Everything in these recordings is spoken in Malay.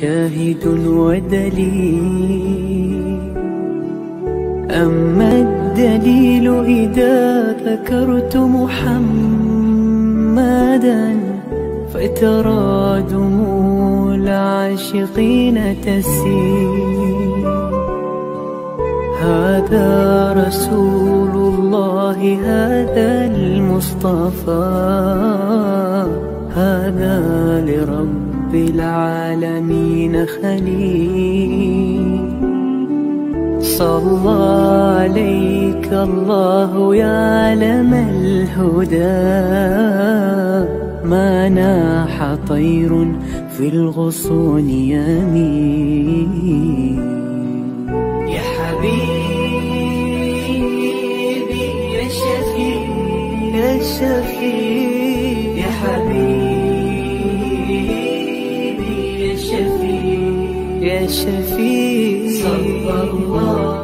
شاهد ودليل أما الدليل إذا ذكرت محمدا فترى دموع العاشقين تسيل هذا رسول الله هذا المصطفى هذا لرب رب العالمين خليل صلى عليك الله يا علم الهدى ما ناح طير في الغصون يمين يا حبيبي يا شفيع يا شفيع الشفيع صلى الله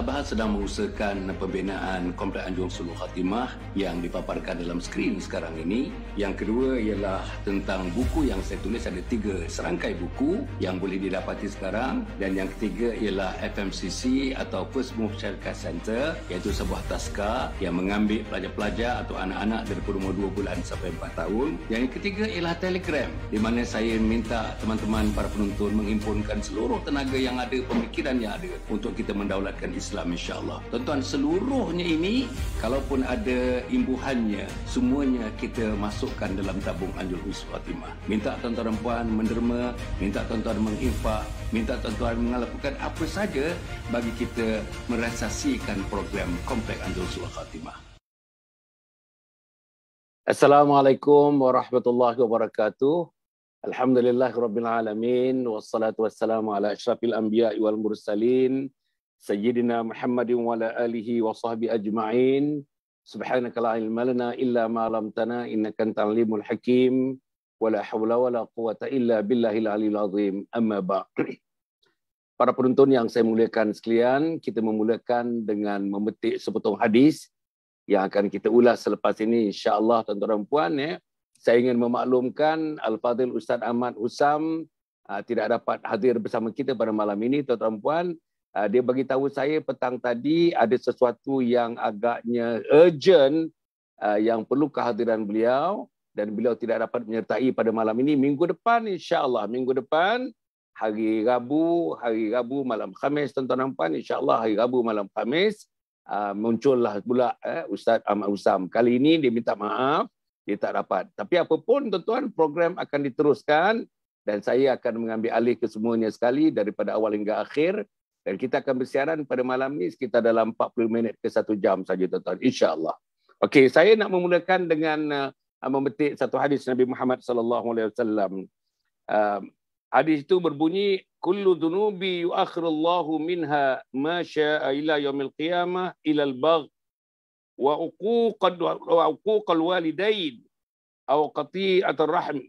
Sabah sedang mengusahakan pembinaan Komplek Anjung Suluh Khatimah yang dipaparkan dalam skrin sekarang ini. Yang kedua ialah tentang buku yang saya tulis ada tiga serangkai buku yang boleh didapati sekarang dan yang ketiga ialah FMCC atau First Move Syarikat Center iaitu sebuah taska yang mengambil pelajar-pelajar atau anak-anak dari umur dua bulan sampai empat tahun. Yang ketiga ialah Telegram di mana saya minta teman-teman para penonton menghimpunkan seluruh tenaga yang ada, pemikiran yang ada untuk kita mendaulatkan Islam Islam insyaAllah. Tuan-tuan, seluruhnya ini, kalaupun ada imbuhannya, semuanya kita masukkan dalam tabung Anjul Hus Fatimah. Minta tuan-tuan dan puan menderma, minta tuan-tuan menginfak, minta tuan-tuan mengalakukan apa saja bagi kita merasasikan program Komplek Anjul Hus Fatimah. Assalamualaikum warahmatullahi wabarakatuh. Alhamdulillah Rabbil Alamin Wassalatu wassalamu ala ashrafil anbiya wal mursalin سيدنا محمد وعلى آله وصحبه أجمعين سبحانك لا علم لنا إلا ما علمتنا إنك أنت العليم الحكيم ولا حول ولا قوة إلا بالله العلي العظيم أما بعد Para penonton yang saya muliakan sekalian, kita memulakan dengan memetik sepotong hadis yang akan kita ulas selepas ini InsyaAllah, allah tuan-tuan dan puan ya. Saya ingin memaklumkan Al-Fadhil Ustaz Ahmad Usam ah, tidak dapat hadir bersama kita pada malam ini tuan-tuan dan puan. Ah, dia bagi tahu saya petang tadi ada sesuatu yang agaknya urgent ah, yang perlu kehadiran beliau dan beliau tidak dapat menyertai pada malam ini minggu depan insyaallah minggu depan hari Rabu hari Rabu malam Khamis tuan-tuan dan puan insyaallah hari Rabu malam Khamis ah, muncullah pula eh, Ustaz Ahmad Usam kali ini dia minta maaf dia tak dapat tapi apapun tuan-tuan program akan diteruskan dan saya akan mengambil alih kesemuanya sekali daripada awal hingga akhir dan kita akan bersiaran pada malam ini sekitar dalam 40 minit ke 1 jam saja tuan-tuan. InsyaAllah. Okey, saya nak memulakan dengan uh, memetik satu hadis Nabi Muhammad SAW. Uh, um, hadis itu berbunyi, Kullu dunubi yuakhirullahu minha ma sya'a ila yawmil qiyamah ila al-bagh wa uquqal walidain aw qati'atul rahm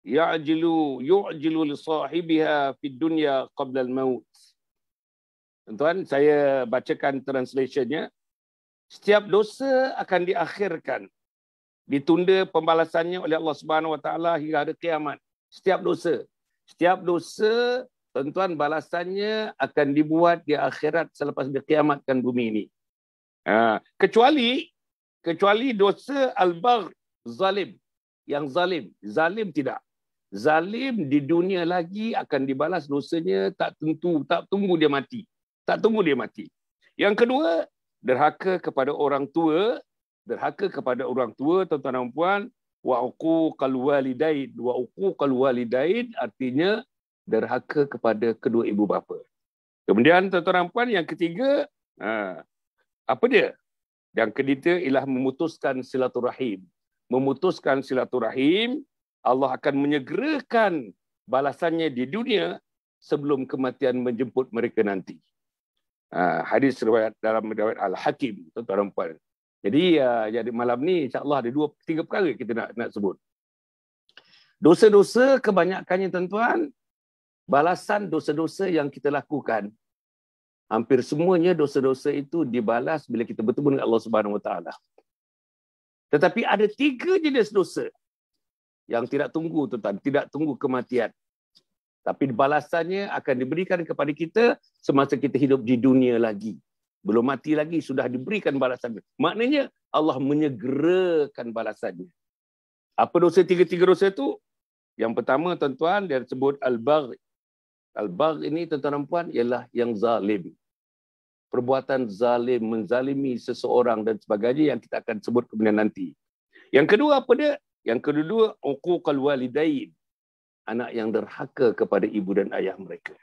ya'jilu yu'jilu li sahibiha fid dunya qabla al-maut. Tuan, saya bacakan translationnya. Setiap dosa akan diakhirkan. Ditunda pembalasannya oleh Allah Subhanahu Wa Taala hingga hari kiamat. Setiap dosa. Setiap dosa, tuan-tuan, balasannya akan dibuat di akhirat selepas dikiamatkan bumi ini. Ha. kecuali kecuali dosa al-bagh zalim. Yang zalim. Zalim tidak. Zalim di dunia lagi akan dibalas dosanya tak tentu. Tak tunggu dia mati. Tak tunggu dia mati. Yang kedua, derhaka kepada orang tua, derhaka kepada orang tua, tuan-tuan dan puan, wa'uku kalwalidain, wa'uku kalwalidain artinya derhaka kepada kedua ibu bapa. Kemudian tuan-tuan dan puan, yang ketiga, ha, apa dia? Yang ketiga ialah memutuskan silaturahim. Memutuskan silaturahim, Allah akan menyegerakan balasannya di dunia sebelum kematian menjemput mereka nanti. Ha, hadis riwayat dalam riwayat al-Hakim tuan-tuan dan puan. Jadi uh, jadi malam ni insya-Allah ada dua tiga perkara kita nak nak sebut. Dosa-dosa kebanyakannya tuan-tuan balasan dosa-dosa yang kita lakukan hampir semuanya dosa-dosa itu dibalas bila kita bertemu dengan Allah Subhanahu Wa Taala. Tetapi ada tiga jenis dosa yang tidak tunggu tuan-tuan, tidak tunggu kematian. Tapi balasannya akan diberikan kepada kita semasa kita hidup di dunia lagi. Belum mati lagi, sudah diberikan balasannya. Maknanya Allah menyegerakan balasannya. Apa dosa tiga-tiga dosa itu? Yang pertama, tuan-tuan, dia sebut Al-Bagh. Al-Bagh ini, tuan-tuan dan puan, ialah yang zalim. Perbuatan zalim, menzalimi seseorang dan sebagainya yang kita akan sebut kemudian nanti. Yang kedua apa dia? Yang kedua, Uquqal Walidain anak yang derhaka kepada ibu dan ayah mereka.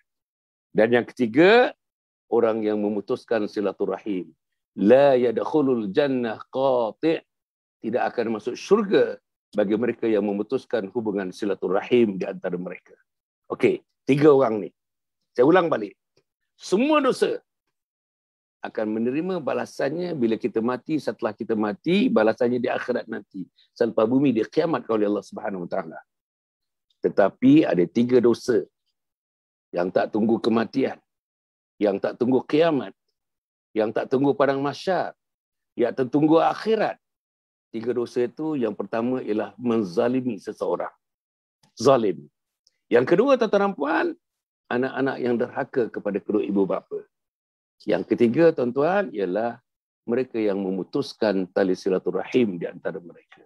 Dan yang ketiga, orang yang memutuskan silaturahim. La yadakhulul jannah qati' tidak akan masuk syurga bagi mereka yang memutuskan hubungan silaturahim di antara mereka. Okey, tiga orang ni. Saya ulang balik. Semua dosa akan menerima balasannya bila kita mati, setelah kita mati, balasannya di akhirat nanti. Selepas bumi, di kiamat oleh Allah Subhanahu SWT. Tetapi ada tiga dosa yang tak tunggu kematian, yang tak tunggu kiamat, yang tak tunggu padang masyar, yang tak tunggu akhirat. Tiga dosa itu yang pertama ialah menzalimi seseorang. Zalim. Yang kedua, tuan-tuan dan puan, anak-anak yang derhaka kepada kedua ibu bapa. Yang ketiga, tuan-tuan, ialah mereka yang memutuskan tali silaturahim di antara mereka.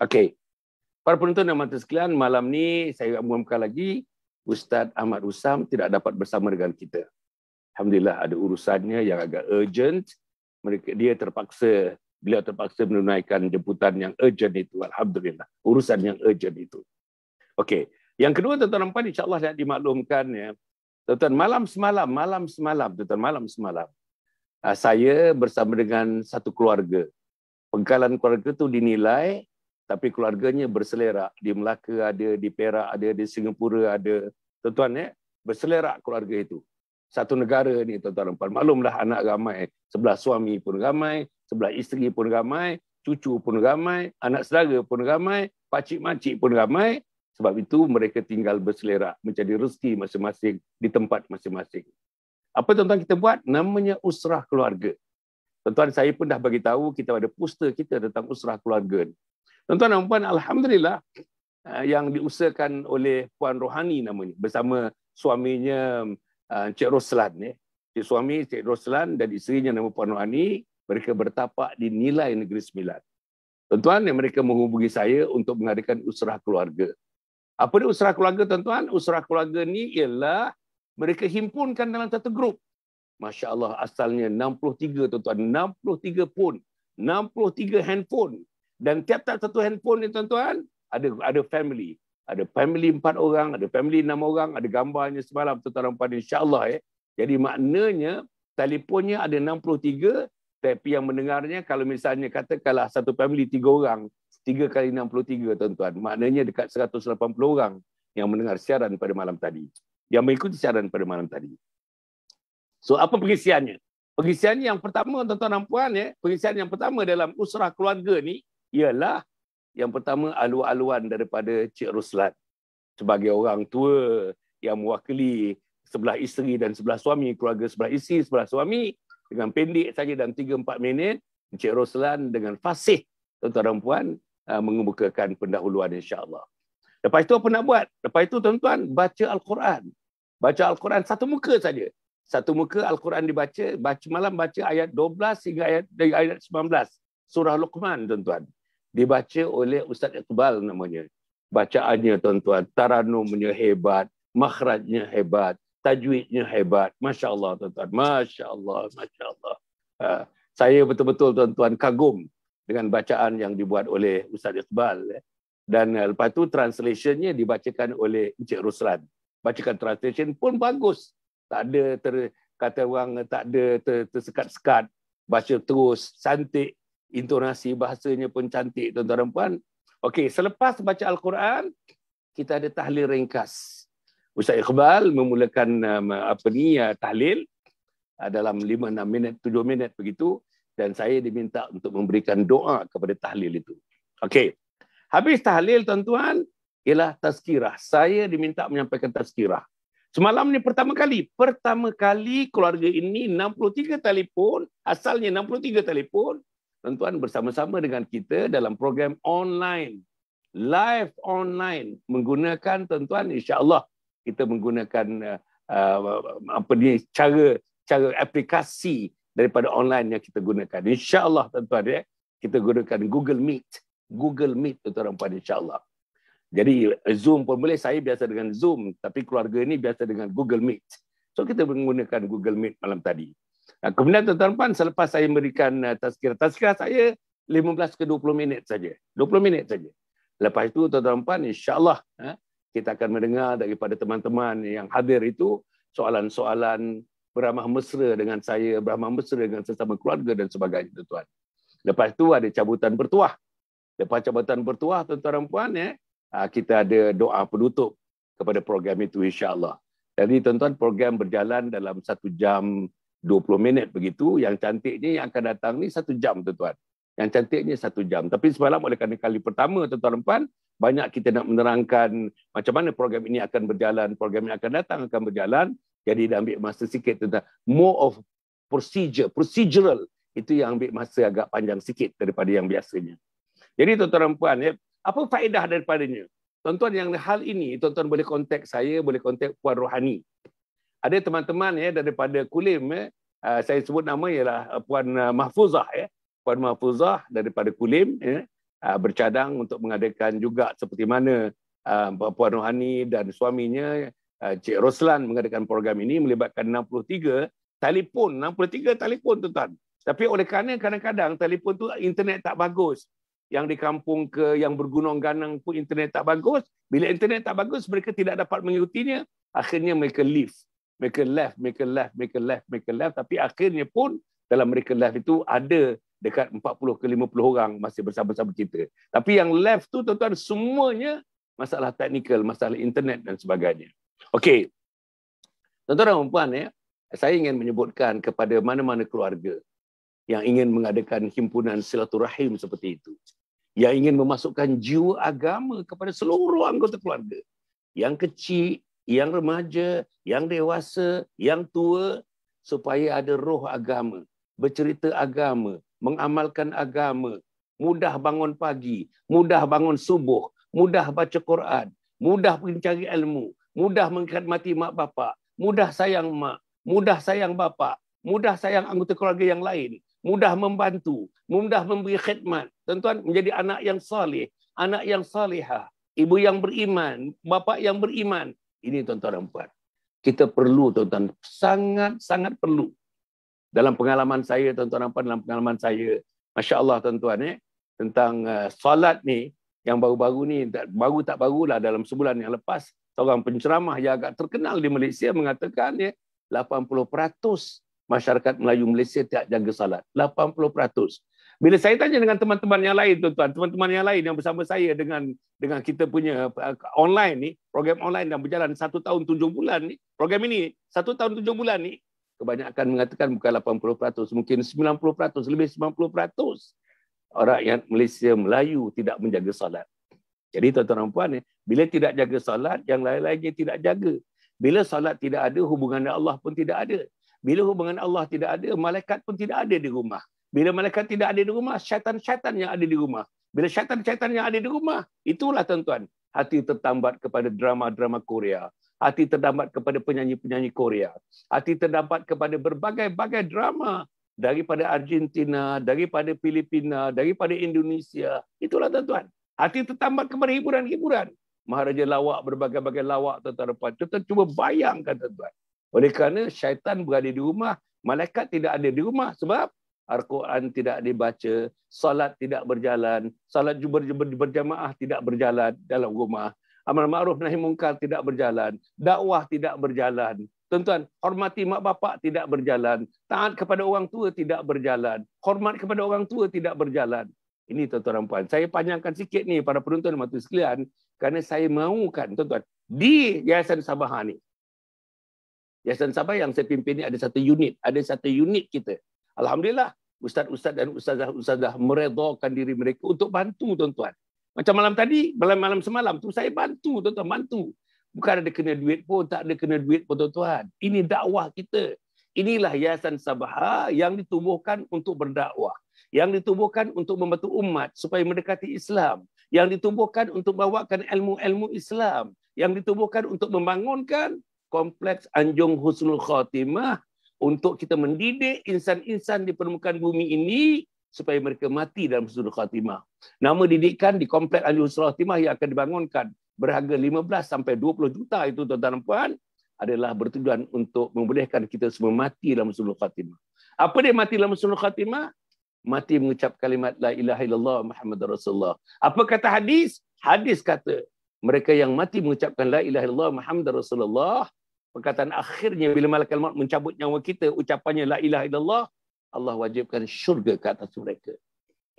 Okey. Para penonton dan mata sekalian, malam ni saya umumkan lagi Ustaz Ahmad Usam tidak dapat bersama dengan kita. Alhamdulillah ada urusannya yang agak urgent. Mereka, dia terpaksa, beliau terpaksa menunaikan jemputan yang urgent itu. Alhamdulillah, urusan yang urgent itu. Okey, yang kedua tuan-tuan dan puan insya-Allah saya dimaklumkan ya. Tuan-tuan malam semalam, malam semalam, tuan-tuan malam semalam. Ah, saya bersama dengan satu keluarga. Pengkalan keluarga itu dinilai tapi keluarganya berselerak di Melaka ada di Perak ada di Singapura ada tuan-tuan ya berselerak keluarga itu satu negara ni tuan-tuan puan maklumlah anak ramai sebelah suami pun ramai sebelah isteri pun ramai cucu pun ramai anak saudara pun ramai pacik makcik pun ramai sebab itu mereka tinggal berselerak menjadi rezeki masing-masing di tempat masing-masing apa tuan-tuan kita buat namanya usrah keluarga Tuan-tuan, saya pun dah bagi tahu kita ada poster kita tentang usrah keluarga. Tuan-tuan dan puan, alhamdulillah eh, yang diusahakan oleh puan Rohani namanya bersama suaminya eh, Cik Roslan ya. suami Cik Roslan dan isterinya nama puan Rohani, mereka bertapak di Nilai Negeri Sembilan. Tuan-tuan yang mereka menghubungi saya untuk mengadakan usrah keluarga. Apa dia usrah keluarga tuan-tuan? Usrah keluarga ni ialah mereka himpunkan dalam satu grup. Masya-Allah asalnya 63 tuan-tuan, 63 pun, 63 handphone dan tiap-tiap satu handphone ni tuan-tuan ada ada family ada family empat orang ada family enam orang ada gambarnya semalam tuan-tuan dan puan insyaallah eh. jadi maknanya telefonnya ada 63 tapi yang mendengarnya kalau misalnya katakanlah satu family tiga orang tiga kali 63 tuan-tuan maknanya dekat 180 orang yang mendengar siaran pada malam tadi yang mengikuti siaran pada malam tadi so apa pengisiannya pengisian yang pertama tuan-tuan dan puan ya eh, pengisian yang pertama dalam usrah keluarga ni ialah yang pertama alu-aluan daripada Cik Ruslan sebagai orang tua yang mewakili sebelah isteri dan sebelah suami, keluarga sebelah isteri, sebelah suami dengan pendek saja dalam 3-4 minit Cik Ruslan dengan fasih tuan-tuan dan puan ah, mengemukakan pendahuluan insyaAllah. Lepas itu apa nak buat? Lepas itu tuan-tuan baca Al-Quran. Baca Al-Quran satu muka saja. Satu muka Al-Quran dibaca, baca malam baca ayat 12 hingga ayat dari ayat 19 surah Luqman tuan-tuan dibaca oleh Ustaz Iqbal namanya. Bacaannya tuan-tuan, taranumnya hebat, makhrajnya hebat, tajwidnya hebat. Masya Allah tuan-tuan. Masya Allah, Masya Allah. Ha, saya betul-betul tuan-tuan kagum dengan bacaan yang dibuat oleh Ustaz Iqbal. Ya. Dan uh, lepas tu translationnya dibacakan oleh Encik Ruslan. Bacakan translation pun bagus. Tak ada ter, kata orang tak ada tersekat-sekat. Baca terus, santik intonasi bahasanya pun cantik tuan-tuan dan puan. Okey, selepas baca al-Quran, kita ada tahlil ringkas. Ustaz Iqbal memulakan um, apa ni uh, tahlil uh, dalam 5 6 minit 7 minit begitu dan saya diminta untuk memberikan doa kepada tahlil itu. Okey. Habis tahlil tuan-tuan ialah tazkirah. Saya diminta menyampaikan tazkirah. Semalam ni pertama kali, pertama kali keluarga ini 63 telefon, asalnya 63 telefon tuan-tuan bersama-sama dengan kita dalam program online live online menggunakan tuan-tuan insya-Allah kita menggunakan uh, uh, apa ni cara cara aplikasi daripada online yang kita gunakan insya-Allah tuan-tuan ya kita gunakan Google Meet Google Meet tuan-tuan dan puan insya-Allah jadi Zoom pun boleh saya biasa dengan Zoom tapi keluarga ini biasa dengan Google Meet so kita menggunakan Google Meet malam tadi Kemudian tuan-tuan selepas saya memberikan uh, tazkirah, tazkirah saya 15 ke 20 minit saja. 20 minit saja. Lepas itu tuan-tuan insya-Allah eh, kita akan mendengar daripada teman-teman yang hadir itu soalan-soalan beramah mesra dengan saya, beramah mesra dengan sesama keluarga dan sebagainya tuan-tuan. Lepas itu ada cabutan bertuah. Lepas cabutan bertuah tuan-tuan puan ya, kita ada doa penutup kepada program itu insya-Allah. Jadi tuan-tuan program berjalan dalam satu jam 20 minit begitu. Yang cantiknya yang akan datang ni satu jam tuan-tuan. Yang cantiknya satu jam. Tapi semalam oleh kerana kali pertama tuan-tuan dan banyak kita nak menerangkan macam mana program ini akan berjalan, program yang akan datang akan berjalan. Jadi dah ambil masa sikit tentang more of procedure, procedural. Itu yang ambil masa agak panjang sikit daripada yang biasanya. Jadi tuan-tuan dan puan, ya, apa faedah daripadanya? Tuan-tuan yang hal ini, tuan-tuan boleh kontak saya, boleh kontak Puan Rohani ada teman-teman ya daripada Kulim ya, ah, saya sebut nama ialah ah, Puan ah, Mahfuzah ya. Puan Mahfuzah daripada Kulim ya bercadang untuk mengadakan juga seperti mana Puan Rohani dan suaminya Cik Roslan mengadakan program ini melibatkan 63 telefon 63 telefon tuan-tuan. Tapi oleh kerana kadang-kadang telefon tu internet tak bagus. Yang di kampung ke yang bergunung ganang pun internet tak bagus. Bila internet tak bagus mereka tidak dapat mengikutinya. Akhirnya mereka leave mereka left, mereka left, mereka left, mereka left. Tapi akhirnya pun dalam mereka left itu ada dekat 40 ke 50 orang masih bersama-sama kita. Tapi yang left tu tuan-tuan semuanya masalah teknikal, masalah internet dan sebagainya. Okey. Tuan-tuan dan puan ya, eh, saya ingin menyebutkan kepada mana-mana keluarga yang ingin mengadakan himpunan silaturahim seperti itu. Yang ingin memasukkan jiwa agama kepada seluruh anggota keluarga. Yang kecil, yang remaja, yang dewasa, yang tua supaya ada roh agama, bercerita agama, mengamalkan agama, mudah bangun pagi, mudah bangun subuh, mudah baca Quran, mudah mencari ilmu, mudah menghormati mak bapak, mudah sayang mak, mudah sayang bapak, mudah sayang anggota keluarga yang lain, mudah membantu, mudah memberi khidmat. Tuan-tuan, menjadi anak yang salih, anak yang salihah, ibu yang beriman, bapa yang beriman, ini tuan-tuan dan puan. Kita perlu tuan-tuan sangat-sangat perlu. Dalam pengalaman saya tuan-tuan dan puan dalam pengalaman saya, masya-Allah tuan-tuan eh tentang uh, solat ni yang baru-baru ni tak, baru tak barulah dalam sebulan yang lepas seorang penceramah yang agak terkenal di Malaysia mengatakan ya eh, 80% masyarakat Melayu Malaysia tak jaga solat. 80% bila saya tanya dengan teman-teman yang lain tuan-tuan teman-teman yang lain yang bersama saya dengan dengan kita punya uh, online ni program online yang berjalan satu tahun tujuh bulan ni program ini satu tahun tujuh bulan ni kebanyakan mengatakan bukan 80% mungkin 90% lebih 90% orang yang Malaysia Melayu tidak menjaga solat. Jadi tuan-tuan dan puan eh, bila tidak jaga solat yang lain-lainnya tidak jaga. Bila solat tidak ada hubungan dengan Allah pun tidak ada. Bila hubungan Allah tidak ada, malaikat pun tidak ada di rumah. Bila malaikat tidak ada di rumah, syaitan-syaitan yang ada di rumah. Bila syaitan-syaitan yang ada di rumah, itulah tuan-tuan. Hati tertambat kepada drama-drama Korea. Hati terdambat kepada penyanyi-penyanyi Korea. Hati terdambat kepada berbagai-bagai drama daripada Argentina, daripada Filipina, daripada Indonesia. Itulah tuan-tuan. Hati tertambat kepada hiburan-hiburan. Maharaja lawak, berbagai-bagai lawak tuan-tuan. Tuan-tuan cuba bayangkan tuan-tuan. Oleh kerana syaitan berada di rumah, malaikat tidak ada di rumah. Sebab Al-Quran tidak dibaca, salat tidak berjalan, salat berjamaah tidak berjalan dalam rumah, amal ma'ruf nahi munkar tidak berjalan, dakwah tidak berjalan. Tuan-tuan, hormati mak bapak tidak berjalan, taat kepada orang tua tidak berjalan, hormat kepada orang tua tidak berjalan. Ini tuan-tuan dan puan. Saya panjangkan sikit ni para penonton dan matahari sekalian kerana saya mahukan tuan-tuan di Yayasan Sabah ni. Yayasan Sabah yang saya pimpin ni ada satu unit, ada satu unit kita Alhamdulillah, ustaz-ustaz dan ustazah-ustazah meredakan diri mereka untuk bantu tuan-tuan. Macam malam tadi, malam malam semalam tu saya bantu tuan-tuan, bantu. Bukan ada kena duit pun, tak ada kena duit pun tuan-tuan. Ini dakwah kita. Inilah Yayasan Sabah yang ditubuhkan untuk berdakwah. Yang ditubuhkan untuk membantu umat supaya mendekati Islam. Yang ditubuhkan untuk membawakan ilmu-ilmu Islam. Yang ditubuhkan untuk membangunkan kompleks Anjung Husnul Khatimah untuk kita mendidik insan-insan di permukaan bumi ini supaya mereka mati dalam sudut khatimah. Nama didikan di komplek Ali Usul Khatimah yang akan dibangunkan berharga 15 sampai 20 juta itu tuan-tuan dan puan adalah bertujuan untuk membolehkan kita semua mati dalam sudut khatimah. Apa dia mati dalam sudut khatimah? Mati mengucap kalimat La ilaha illallah Muhammad Rasulullah. Apa kata hadis? Hadis kata, mereka yang mati mengucapkan La ilaha illallah Muhammad Rasulullah, perkataan akhirnya bila malaikat maut mencabut nyawa kita ucapannya la ilaha illallah Allah wajibkan syurga ke atas mereka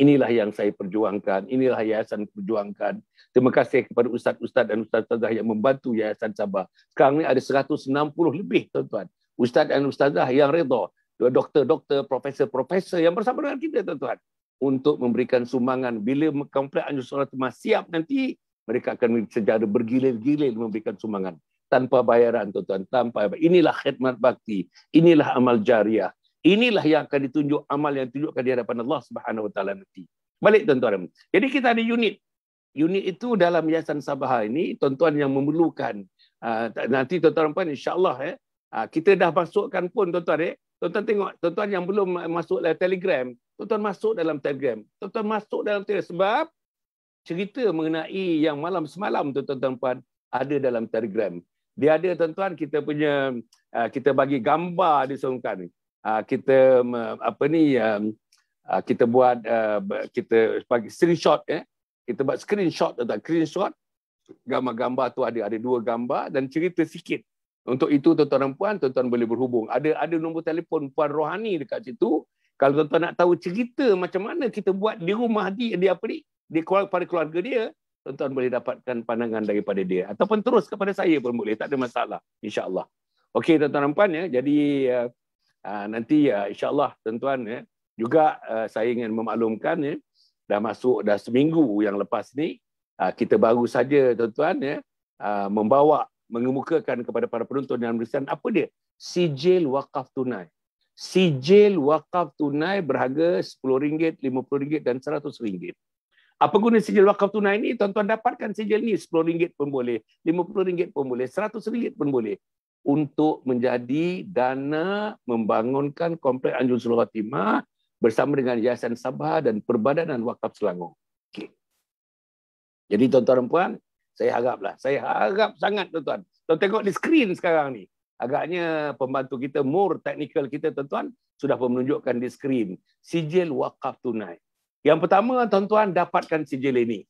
inilah yang saya perjuangkan inilah yayasan perjuangkan terima kasih kepada ustaz-ustaz dan ustaz-ustazah yang membantu yayasan Sabah sekarang ni ada 160 lebih tuan-tuan ustaz dan ustazah yang redha doktor-doktor profesor-profesor yang bersama dengan kita tuan-tuan untuk memberikan sumbangan bila komplek anjur surat siap nanti mereka akan secara bergilir-gilir memberikan sumbangan tanpa bayaran tuan-tuan tanpa bayaran. inilah khidmat bakti inilah amal jariah inilah yang akan ditunjuk amal yang ditunjukkan di hadapan Allah Subhanahu wa taala nanti balik tuan-tuan jadi kita ada unit unit itu dalam yayasan Sabah ini tuan-tuan yang memerlukan uh, nanti tuan-tuan puan insyaallah eh uh, kita dah masukkan pun tuan-tuan eh tuan-tuan tengok tuan-tuan yang belum masuk dalam Telegram tuan-tuan masuk dalam Telegram tuan-tuan masuk dalam Telegram sebab cerita mengenai yang malam semalam tuan-tuan puan ada dalam telegram dia ada tuan-tuan kita punya ah, kita bagi gambar di sungkan ni ah, kita apa ni um, ah, kita buat kita bagi screenshot eh kita buat screenshot atau screenshot gambar-gambar tu ada ada dua gambar dan cerita sikit untuk itu tuan-tuan dan puan tuan-tuan boleh berhubung ada ada nombor telefon puan rohani dekat situ kalau tuan-tuan nak tahu cerita macam mana kita buat di rumah dia di apa ni di keluarga, pada keluarga dia tuan-tuan boleh dapatkan pandangan daripada dia ataupun terus kepada saya pun boleh tak ada masalah insyaallah okey tuan-tuan rempan ya jadi uh, uh, nanti uh, insyaallah tuan-tuan ya juga uh, saya ingin memaklumkan ya dah masuk dah seminggu yang lepas ni uh, kita baru saja tuan-tuan ya uh, membawa mengemukakan kepada para penonton dan pemirsa apa dia sijil wakaf tunai sijil wakaf tunai berharga RM10, RM50 dan RM100. Apa guna sijil wakaf tunai ni? Tuan-tuan dapatkan sijil ni RM10 pun boleh, RM50 pun boleh, RM100 pun boleh untuk menjadi dana membangunkan komplek Anjung Seluruh Timah bersama dengan Yayasan Sabah dan Perbadanan Wakaf Selangor. Okay. Jadi tuan-tuan dan puan, saya haraplah. Saya harap sangat tuan-tuan. Tuan tengok di skrin sekarang ni. Agaknya pembantu kita, mur, teknikal kita tuan-tuan, sudah menunjukkan di skrin. Sijil wakaf tunai. Yang pertama tuan-tuan dapatkan sijil ini.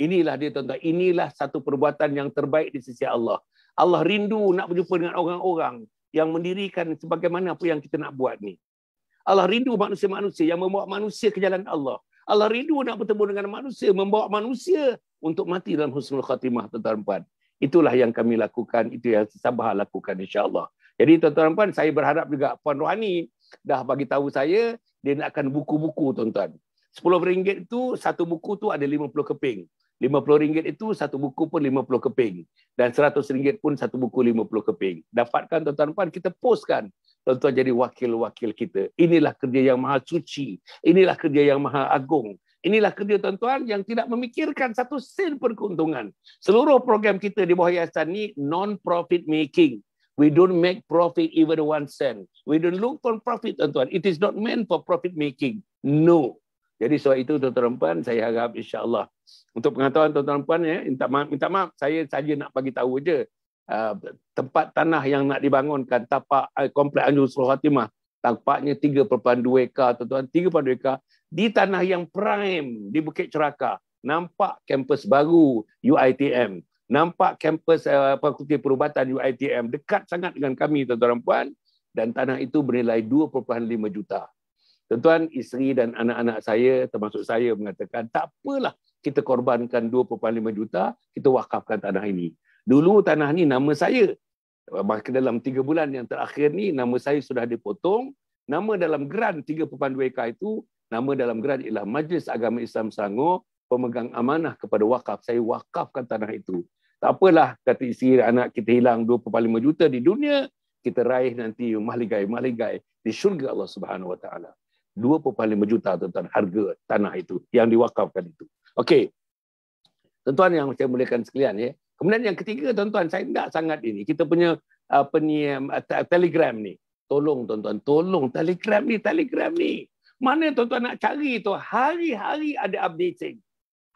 Inilah dia tuan-tuan, inilah satu perbuatan yang terbaik di sisi Allah. Allah rindu nak berjumpa dengan orang-orang yang mendirikan sebagaimana apa yang kita nak buat ni. Allah rindu manusia-manusia yang membawa manusia ke jalan Allah. Allah rindu nak bertemu dengan manusia, membawa manusia untuk mati dalam husnul khatimah tuan-tuan puan. Itulah yang kami lakukan, itu yang Sabah lakukan insya-Allah. Jadi tuan-tuan puan, saya berharap juga Puan Rohani dah bagi tahu saya dia nak akan buku-buku tuan-tuan rm ringgit itu satu buku tu ada 50 keping. rm ringgit itu satu buku pun 50 keping. Dan rm ringgit pun satu buku 50 keping. Dapatkan tuan-tuan puan, kita postkan. Tuan-tuan jadi wakil-wakil kita. Inilah kerja yang maha suci. Inilah kerja yang maha agung. Inilah kerja tuan-tuan yang tidak memikirkan satu sen perkeuntungan. Seluruh program kita di bawah yayasan ini non-profit making. We don't make profit even one cent. We don't look for profit, tuan-tuan. It is not meant for profit making. No. Jadi sebab itu tuan-tuan dan puan saya harap insya-Allah untuk pengetahuan tuan-tuan dan puan ya eh, minta maaf minta maaf saya saja nak bagi tahu je uh, tempat tanah yang nak dibangunkan tapak uh, komplek Anjur Sulh Khatimah tapaknya 3.2 ekar tuan-tuan 3.2 ekar di tanah yang prime di Bukit Ceraka nampak kampus baru UiTM nampak kampus uh, perubatan UiTM dekat sangat dengan kami tuan-tuan dan puan dan tanah itu bernilai 2.5 juta Tuan-tuan, isteri dan anak-anak saya termasuk saya mengatakan tak apalah kita korbankan 2.5 juta, kita wakafkan tanah ini. Dulu tanah ini nama saya. Maka dalam 3 bulan yang terakhir ni nama saya sudah dipotong. Nama dalam geran 3.2 ekar itu, nama dalam geran ialah Majlis Agama Islam Selangor, pemegang amanah kepada wakaf. Saya wakafkan tanah itu. Tak apalah, kata isteri dan anak kita hilang 2.5 juta di dunia, kita raih nanti mahligai-mahligai di syurga Allah Subhanahu Wa Taala. 2.5 juta tuan-tuan harga tanah itu yang diwakafkan itu. Okey. Tuan-tuan yang saya mulakan sekalian ya. Kemudian yang ketiga tuan-tuan saya tidak sangat ini. Kita punya apa ni Telegram ni. Tolong tuan-tuan, tolong Telegram ni, Telegram ni. Mana tuan-tuan nak cari tu? Hari-hari ada updating.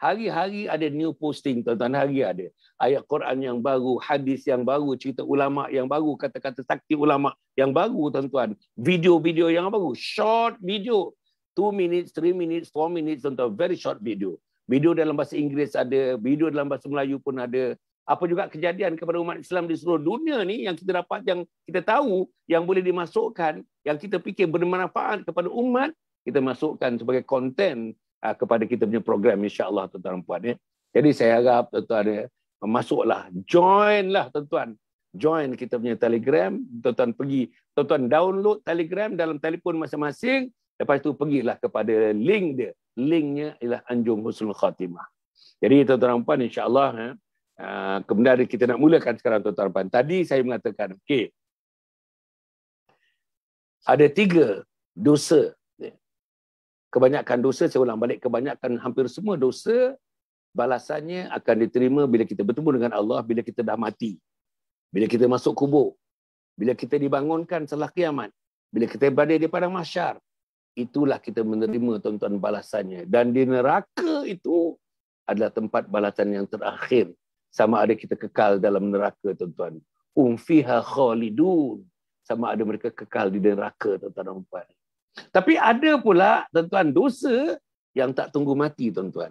Hari-hari ada new posting, tuan-tuan. Hari ada. Ayat Quran yang baru, hadis yang baru, cerita ulama yang baru, kata-kata sakti ulama yang baru, tuan-tuan. Video-video yang baru. Short video. 2 minutes, 3 minutes, 4 minutes, tuan-tuan. Very short video. Video dalam bahasa Inggeris ada. Video dalam bahasa Melayu pun ada. Apa juga kejadian kepada umat Islam di seluruh dunia ni yang kita dapat, yang kita tahu, yang boleh dimasukkan, yang kita fikir bermanfaat kepada umat, kita masukkan sebagai konten Ah, kepada kita punya program insya-Allah tuan-tuan dan puan ya. Jadi saya harap tuan-tuan ya, masuklah, joinlah tuan-tuan. Join kita punya Telegram, tuan-tuan pergi, tuan-tuan download Telegram dalam telefon masing-masing, lepas itu pergilah kepada link dia. Linknya ialah Anjung Husnul Khatimah. Jadi tuan-tuan dan puan insya-Allah ya, ah, kemudian kita nak mulakan sekarang tuan-tuan dan puan. Tadi saya mengatakan, okey. Ada tiga dosa kebanyakan dosa saya ulang balik kebanyakan hampir semua dosa balasannya akan diterima bila kita bertemu dengan Allah bila kita dah mati bila kita masuk kubur bila kita dibangunkan setelah kiamat bila kita berada di padang mahsyar itulah kita menerima tuan-tuan balasannya dan di neraka itu adalah tempat balasan yang terakhir sama ada kita kekal dalam neraka tuan-tuan um fiha khalidun sama ada mereka kekal di neraka tuan-tuan dan puan tapi ada pula tuan-tuan dosa yang tak tunggu mati tuan-tuan.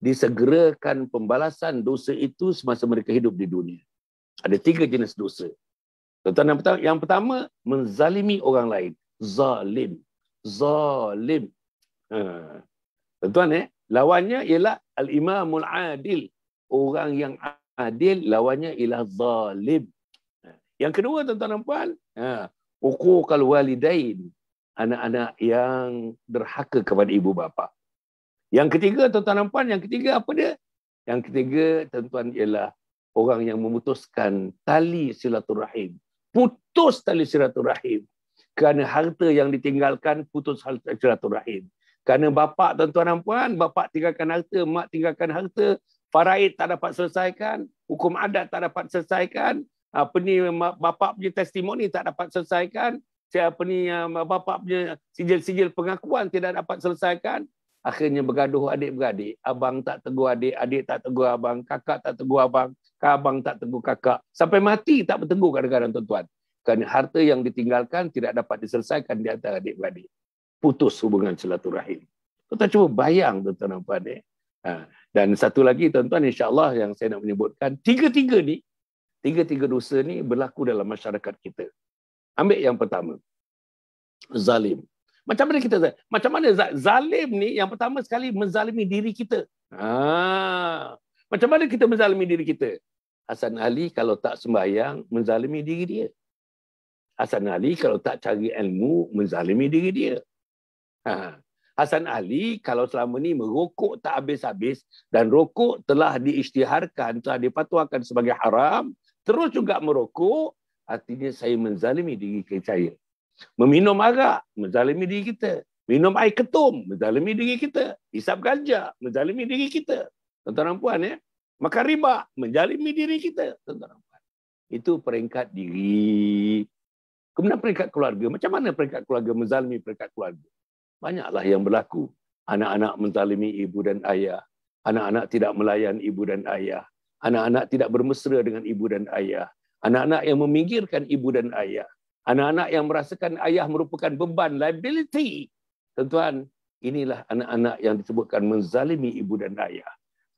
Disegerakan pembalasan dosa itu semasa mereka hidup di dunia. Ada tiga jenis dosa. Tuan-tuan yang pertama, yang pertama menzalimi orang lain. Zalim. Zalim. Ha. Tuan-tuan eh, lawannya ialah al-imamul adil. Orang yang adil lawannya ialah zalim. Ha. Yang kedua tuan-tuan dan puan, ha. Ukuqal walidain anak-anak yang derhaka kepada ibu bapa. Yang ketiga tuan-tuan dan puan, yang ketiga apa dia? Yang ketiga tuan-tuan ialah orang yang memutuskan tali silaturahim. Putus tali silaturahim. Kerana harta yang ditinggalkan putus harta silaturahim. Kerana bapa tuan-tuan dan puan, bapa tinggalkan harta, mak tinggalkan harta, faraid tak dapat selesaikan, hukum adat tak dapat selesaikan, apa ni bapa punya testimoni tak dapat selesaikan, siapa ni bapa punya sijil-sijil pengakuan tidak dapat selesaikan akhirnya bergaduh adik-beradik abang tak tegur adik adik tak tegur abang kakak tak tegur abang abang tak tegur kakak sampai mati tak bertegur kadang-kadang tuan-tuan kerana harta yang ditinggalkan tidak dapat diselesaikan di antara adik-beradik putus hubungan silaturahim Kita cuba bayang tuan-tuan dan puan eh. ha. dan satu lagi tuan-tuan Allah yang saya nak menyebutkan tiga-tiga ni tiga-tiga dosa ni berlaku dalam masyarakat kita Ambil yang pertama. Zalim. Macam mana kita zalim? Macam mana zalim ni yang pertama sekali menzalimi diri kita? Ha. Macam mana kita menzalimi diri kita? Hasan Ali kalau tak sembahyang, menzalimi diri dia. Hasan Ali kalau tak cari ilmu, menzalimi diri dia. Ha. Hasan Ali kalau selama ni merokok tak habis-habis dan rokok telah diisytiharkan, telah dipatuakan sebagai haram, terus juga merokok, artinya saya menzalimi diri saya. Meminum arak, menzalimi diri kita. Minum air ketum, menzalimi diri kita. Isap ganja, menzalimi diri kita. Tuan-tuan dan puan, ya? makan riba, menzalimi diri kita. Tuan-tuan dan puan. Itu peringkat diri. Kemudian peringkat keluarga. Macam mana peringkat keluarga menzalimi peringkat keluarga? Banyaklah yang berlaku. Anak-anak menzalimi ibu dan ayah. Anak-anak tidak melayan ibu dan ayah. Anak-anak tidak bermesra dengan ibu dan ayah anak-anak yang meminggirkan ibu dan ayah, anak-anak yang merasakan ayah merupakan beban, liability. Tuan-tuan, inilah anak-anak yang disebutkan menzalimi ibu dan ayah.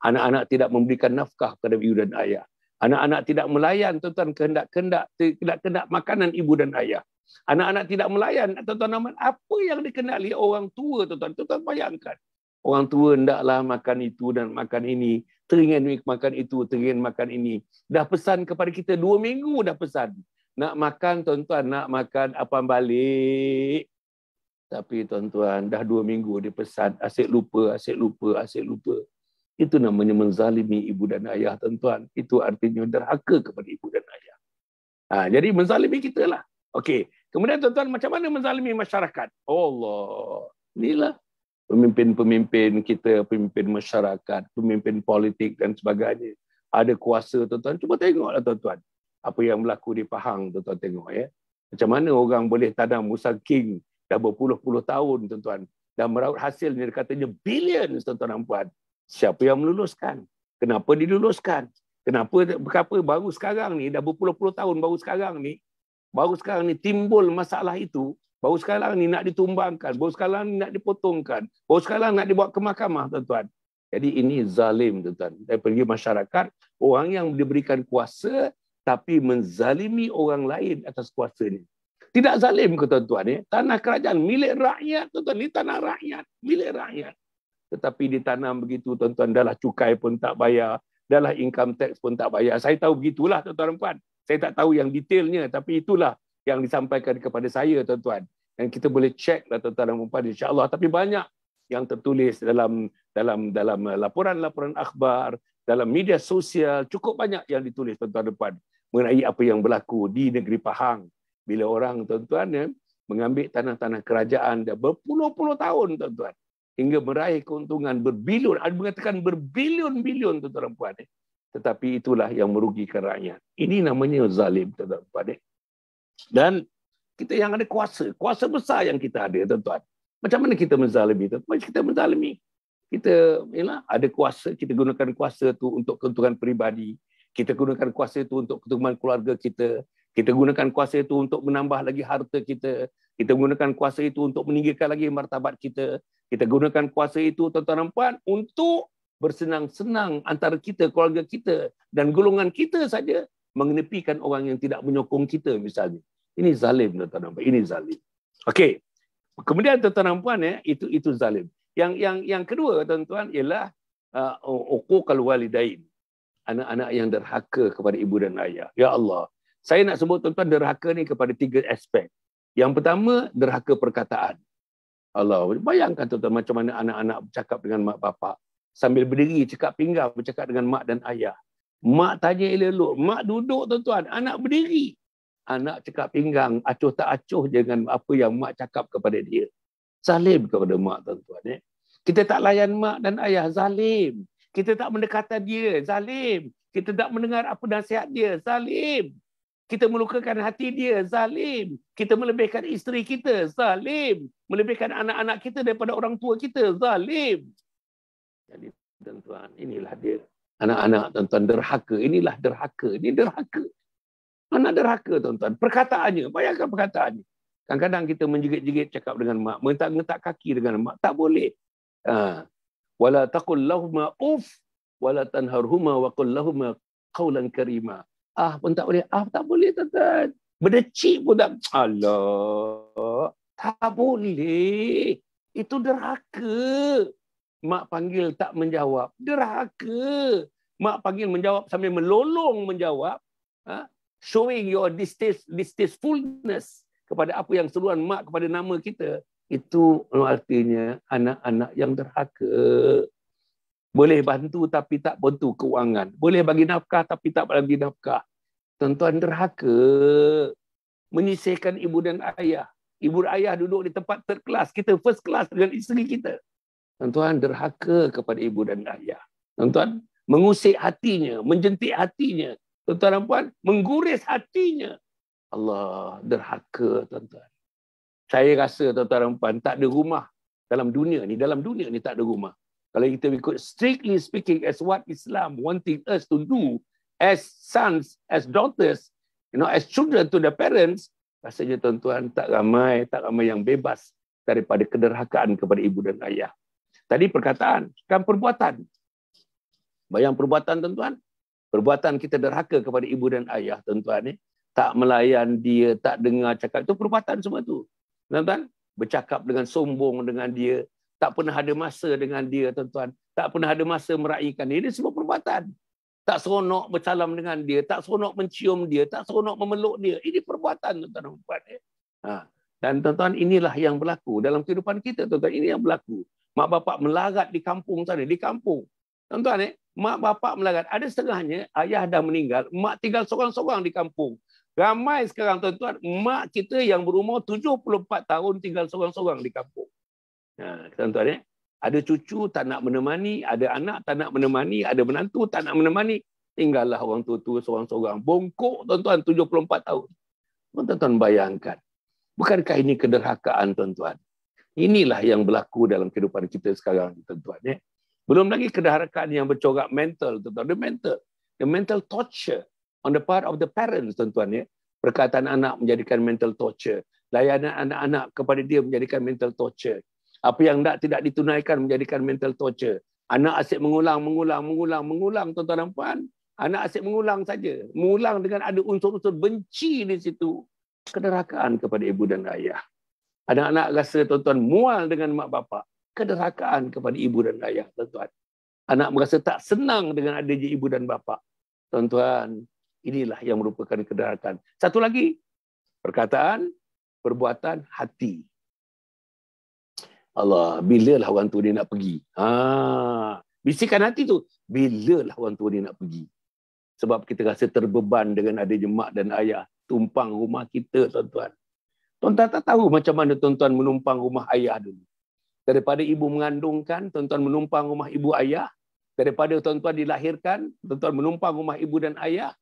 Anak-anak tidak memberikan nafkah kepada ibu dan ayah. Anak-anak tidak melayan tuan-tuan kehendak-kehendak kehendak makanan ibu dan ayah. Anak-anak tidak melayan tuan-tuan apa yang dikenali orang tua tuan-tuan. Tuan-tuan bayangkan. Orang tua hendaklah makan itu dan makan ini teringin makan itu, teringin makan ini. Dah pesan kepada kita, dua minggu dah pesan. Nak makan tuan-tuan, nak makan apa balik. Tapi tuan-tuan, dah dua minggu dia pesan, asyik lupa, asyik lupa, asyik lupa. Itu namanya menzalimi ibu dan ayah tuan-tuan. Itu artinya derhaka kepada ibu dan ayah. Ha, jadi menzalimi kita lah. okay. Kemudian tuan-tuan, macam mana menzalimi masyarakat? Oh Allah. Inilah pemimpin-pemimpin kita, pemimpin masyarakat, pemimpin politik dan sebagainya. Ada kuasa tuan-tuan. Cuba tengoklah tuan-tuan. Apa yang berlaku di Pahang tuan-tuan tengok ya. Macam mana orang boleh tanam musang king dah berpuluh-puluh tahun tuan-tuan. Dan meraup hasil ni katanya bilion tuan-tuan dan puan. Siapa yang meluluskan? Kenapa diluluskan? Kenapa, berapa baru sekarang ni, dah berpuluh-puluh tahun baru sekarang ni, baru sekarang ni timbul masalah itu, Baru sekarang ni nak ditumbangkan. Baru sekarang ni nak dipotongkan. Baru sekarang nak dibuat ke mahkamah, tuan-tuan. Jadi ini zalim, tuan-tuan. Dari pergi masyarakat, orang yang diberikan kuasa tapi menzalimi orang lain atas kuasa ini. Tidak zalim ke tuan-tuan ya? Tanah kerajaan milik rakyat tuan-tuan. Ini tanah rakyat, milik rakyat. Tetapi ditanam begitu tuan-tuan, dah cukai pun tak bayar, dah income tax pun tak bayar. Saya tahu begitulah tuan-tuan Saya tak tahu yang detailnya tapi itulah yang disampaikan kepada saya tuan-tuan dan kita boleh ceklah tuan-tuan dan puan insya-Allah tapi banyak yang tertulis dalam dalam dalam uh, laporan-laporan akhbar dalam media sosial cukup banyak yang ditulis tuan-tuan dan puan mengenai apa yang berlaku di negeri Pahang bila orang tuan-tuan ya, mengambil tanah-tanah kerajaan dah berpuluh-puluh tahun tuan-tuan hingga meraih keuntungan berbilion ada mengatakan berbilion-bilion tuan-tuan dan puan ya. tetapi itulah yang merugikan rakyat ini namanya zalim tuan-tuan dan puan ya. Dan kita yang ada kuasa, kuasa besar yang kita ada tuan-tuan. Macam mana kita menzalimi itu? Macam kita menzalimi. Kita ialah ada kuasa, kita gunakan kuasa itu untuk keuntungan peribadi. Kita gunakan kuasa itu untuk keuntungan keluarga kita. Kita gunakan kuasa itu untuk menambah lagi harta kita. Kita gunakan kuasa itu untuk meninggikan lagi martabat kita. Kita gunakan kuasa itu, tuan-tuan dan puan, untuk bersenang-senang antara kita, keluarga kita dan golongan kita saja mengenepikan orang yang tidak menyokong kita misalnya. Ini zalim tuan-tuan dan puan. Ini zalim. Okey. Kemudian tuan-tuan dan puan ya, itu itu zalim. Yang yang yang kedua tuan-tuan ialah uquq uh, walidain. Anak-anak yang derhaka kepada ibu dan ayah. Ya Allah. Saya nak sebut tuan-tuan derhaka ni kepada tiga aspek. Yang pertama derhaka perkataan. Allah bayangkan tuan-tuan macam mana anak-anak bercakap dengan mak bapak sambil berdiri cakap pinggang bercakap dengan mak dan ayah. Mak tanya elok-elok, mak duduk tuan-tuan, anak berdiri anak cekap pinggang, acuh tak acuh dengan apa yang mak cakap kepada dia. Zalim kepada mak tuan-tuan. Eh? Kita tak layan mak dan ayah, zalim. Kita tak mendekatan dia, zalim. Kita tak mendengar apa nasihat dia, zalim. Kita melukakan hati dia, zalim. Kita melebihkan isteri kita, zalim. Melebihkan anak-anak kita daripada orang tua kita, zalim. Jadi tuan-tuan, inilah dia. Anak-anak tuan-tuan derhaka, inilah derhaka, ini derhaka. Anak deraka tuan-tuan. Perkataannya, bayangkan perkataannya. Kadang-kadang kita menjigit-jigit cakap dengan mak, mengetak-ngetak kaki dengan mak, tak boleh. Ha. Wala taqul lahumu uf wala tanharhuma wa qul qawlan karima. Ah pun tak boleh. Ah tak boleh tuan-tuan. Berdecik pun tak. Allah. Tak boleh. Itu deraka. Mak panggil tak menjawab. Deraka. Mak panggil menjawab sambil melolong menjawab. Ha? showing your distaste, distastefulness kepada apa yang seruan mak kepada nama kita, itu artinya anak-anak yang derhaka. Boleh bantu tapi tak bantu kewangan. Boleh bagi nafkah tapi tak bagi nafkah. Tuan-tuan derhaka. Menyisihkan ibu dan ayah. Ibu dan ayah duduk di tempat third class. Kita first class dengan isteri kita. Tuan-tuan derhaka kepada ibu dan ayah. Tuan-tuan mengusik hatinya, menjentik hatinya tuan-tuan dan puan, mengguris hatinya. Allah derhaka tuan-tuan. Saya rasa tuan-tuan dan puan, tak ada rumah dalam dunia ni. Dalam dunia ni tak ada rumah. Kalau kita ikut strictly speaking as what Islam wanting us to do as sons, as daughters, you know, as children to the parents, rasanya tuan-tuan tak ramai, tak ramai yang bebas daripada kederhakaan kepada ibu dan ayah. Tadi perkataan, kan perbuatan. Bayang perbuatan tuan-tuan, perbuatan kita derhaka kepada ibu dan ayah tuan-tuan ni eh. tak melayan dia tak dengar cakap itu perbuatan semua tu tuan-tuan bercakap dengan sombong dengan dia tak pernah ada masa dengan dia tuan-tuan tak pernah ada masa meraihkan dia ini semua perbuatan tak seronok bercalam dengan dia tak seronok mencium dia tak seronok memeluk dia ini perbuatan tuan-tuan dan puan ya eh. ha dan tuan-tuan inilah yang berlaku dalam kehidupan kita tuan-tuan ini yang berlaku mak bapak melarat di kampung tadi di kampung tuan-tuan eh mak bapak melarat. Ada setengahnya ayah dah meninggal, mak tinggal seorang-seorang di kampung. Ramai sekarang tuan-tuan, mak kita yang berumur 74 tahun tinggal seorang-seorang di kampung. Nah, ha, tuan-tuan ya. Ada cucu tak nak menemani, ada anak tak nak menemani, ada menantu tak nak menemani. Tinggallah orang tua-tua seorang-seorang. Bongkok tuan-tuan 74 tahun. Tuan-tuan bayangkan. Bukankah ini kederhakaan tuan-tuan? Inilah yang berlaku dalam kehidupan kita sekarang tuan-tuan. Ya. Belum lagi kedaharakan yang bercorak mental, tuan-tuan. The mental, the mental torture on the part of the parents, tuan-tuan ya. Perkataan anak menjadikan mental torture. Layanan anak-anak kepada dia menjadikan mental torture. Apa yang tak tidak ditunaikan menjadikan mental torture. Anak asyik mengulang, mengulang, mengulang, mengulang, tuan-tuan dan puan. Anak asyik mengulang saja. Mengulang dengan ada unsur-unsur benci di situ. Kederakaan kepada ibu dan ayah. Anak-anak rasa tuan-tuan mual dengan mak bapak kederhakaan kepada ibu dan ayah, tuan-tuan. Anak merasa tak senang dengan ada je ibu dan bapa. Tuan-tuan, inilah yang merupakan kederhakaan. Satu lagi, perkataan, perbuatan, hati. Allah, bilalah orang tua ni nak pergi? Ha, bisikan hati tu, bilalah orang tua ni nak pergi? Sebab kita rasa terbeban dengan ada je mak dan ayah tumpang rumah kita, tuan-tuan. Tuan-tuan tak tahu macam mana tuan-tuan menumpang rumah ayah dulu daripada ibu mengandungkan tuan-tuan menumpang rumah ibu ayah daripada tuan-tuan dilahirkan tuan-tuan menumpang rumah ibu dan ayah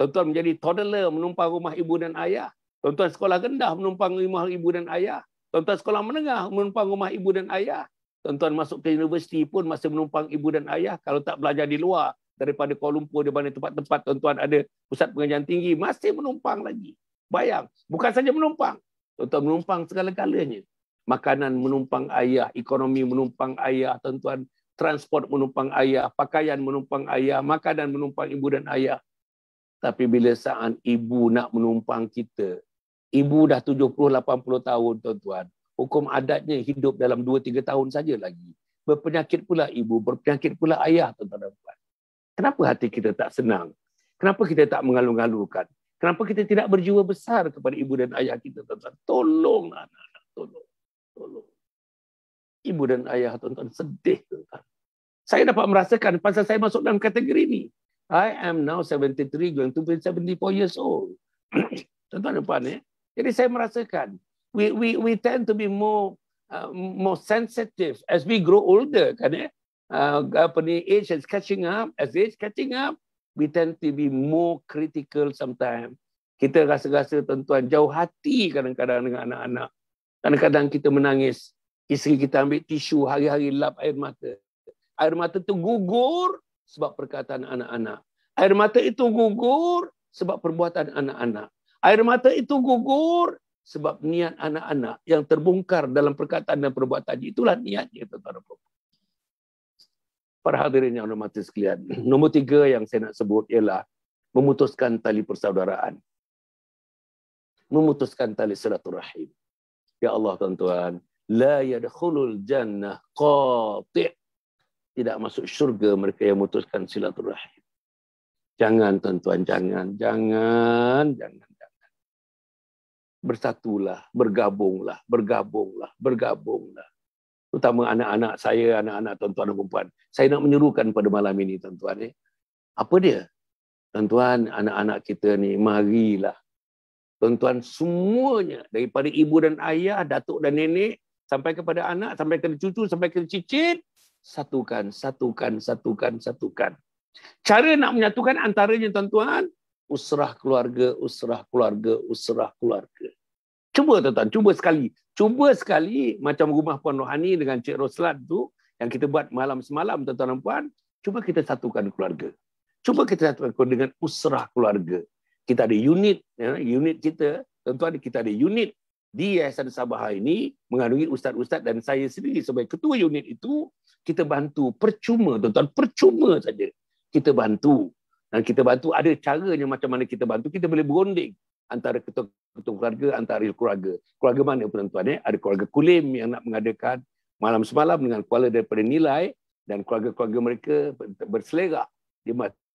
tuan-tuan menjadi toddler menumpang rumah ibu dan ayah tuan-tuan sekolah rendah menumpang rumah ibu dan ayah tuan-tuan sekolah menengah menumpang rumah ibu dan ayah tuan-tuan masuk ke universiti pun masih menumpang ibu dan ayah kalau tak belajar di luar daripada Kuala Lumpur di mana tempat-tempat tuan-tuan ada pusat pengajian tinggi masih menumpang lagi bayang bukan saja menumpang tuan-tuan menumpang segala-galanya makanan menumpang ayah, ekonomi menumpang ayah, tuan-tuan, transport menumpang ayah, pakaian menumpang ayah, makanan menumpang ibu dan ayah. Tapi bila saat ibu nak menumpang kita, ibu dah 70-80 tahun, tuan-tuan, hukum adatnya hidup dalam 2-3 tahun saja lagi. Berpenyakit pula ibu, berpenyakit pula ayah, tuan-tuan dan puan. Kenapa hati kita tak senang? Kenapa kita tak mengalung-alungkan? Kenapa kita tidak berjiwa besar kepada ibu dan ayah kita, tuan-tuan? Tolonglah anak-anak, tolong tolong. Ibu dan ayah tuan-tuan sedih tuan-tuan. Saya dapat merasakan pasal saya masuk dalam kategori ini. I am now 73 going to be 74 years old. tuan-tuan dan puan eh? Jadi saya merasakan we we we tend to be more uh, more sensitive as we grow older kan ya. Uh, apa ni age is catching up as age catching up we tend to be more critical sometimes kita rasa-rasa tuan-tuan jauh hati kadang-kadang dengan anak-anak Kadang-kadang kita menangis. Isteri kita ambil tisu hari-hari lap air mata. Air mata itu gugur sebab perkataan anak-anak. Air mata itu gugur sebab perbuatan anak-anak. Air mata itu gugur sebab niat anak-anak yang terbongkar dalam perkataan dan perbuatan. Itulah niatnya tuan-tuan. Para hadirin yang hormati sekalian. Nombor tiga yang saya nak sebut ialah memutuskan tali persaudaraan. Memutuskan tali silaturahim. Ya Allah tuan-tuan, la yadkhulul jannah qati' tidak masuk syurga mereka yang memutuskan silaturahim. Jangan tuan-tuan, jangan, jangan, jangan, jangan. Bersatulah, bergabunglah, bergabunglah, bergabunglah. Terutama anak-anak saya, anak-anak tuan-tuan dan perempuan. Saya nak menyuruhkan pada malam ini tuan-tuan. Eh. Apa dia? Tuan-tuan, anak-anak kita ni, marilah tuan-tuan semuanya daripada ibu dan ayah, datuk dan nenek sampai kepada anak, sampai ke cucu, sampai ke cicit, satukan, satukan, satukan, satukan. Cara nak menyatukan antaranya tuan-tuan, usrah keluarga, usrah keluarga, usrah keluarga. Cuba tuan-tuan, cuba sekali. Cuba sekali macam rumah Puan Rohani dengan Cik Roslan tu yang kita buat malam semalam tuan-tuan dan puan, cuba kita satukan keluarga. Cuba kita satukan dengan usrah keluarga kita ada unit ya, unit kita tentu ada kita ada unit di Yayasan Sabah ini mengandungi ustaz-ustaz dan saya sendiri sebagai ketua unit itu kita bantu percuma tuan-tuan percuma saja kita bantu dan kita bantu ada caranya macam mana kita bantu kita boleh berunding antara ketua-ketua keluarga antara keluarga keluarga mana pun tuan-tuan ya? ada keluarga Kulim yang nak mengadakan malam semalam dengan kuala daripada nilai dan keluarga-keluarga mereka berselerak di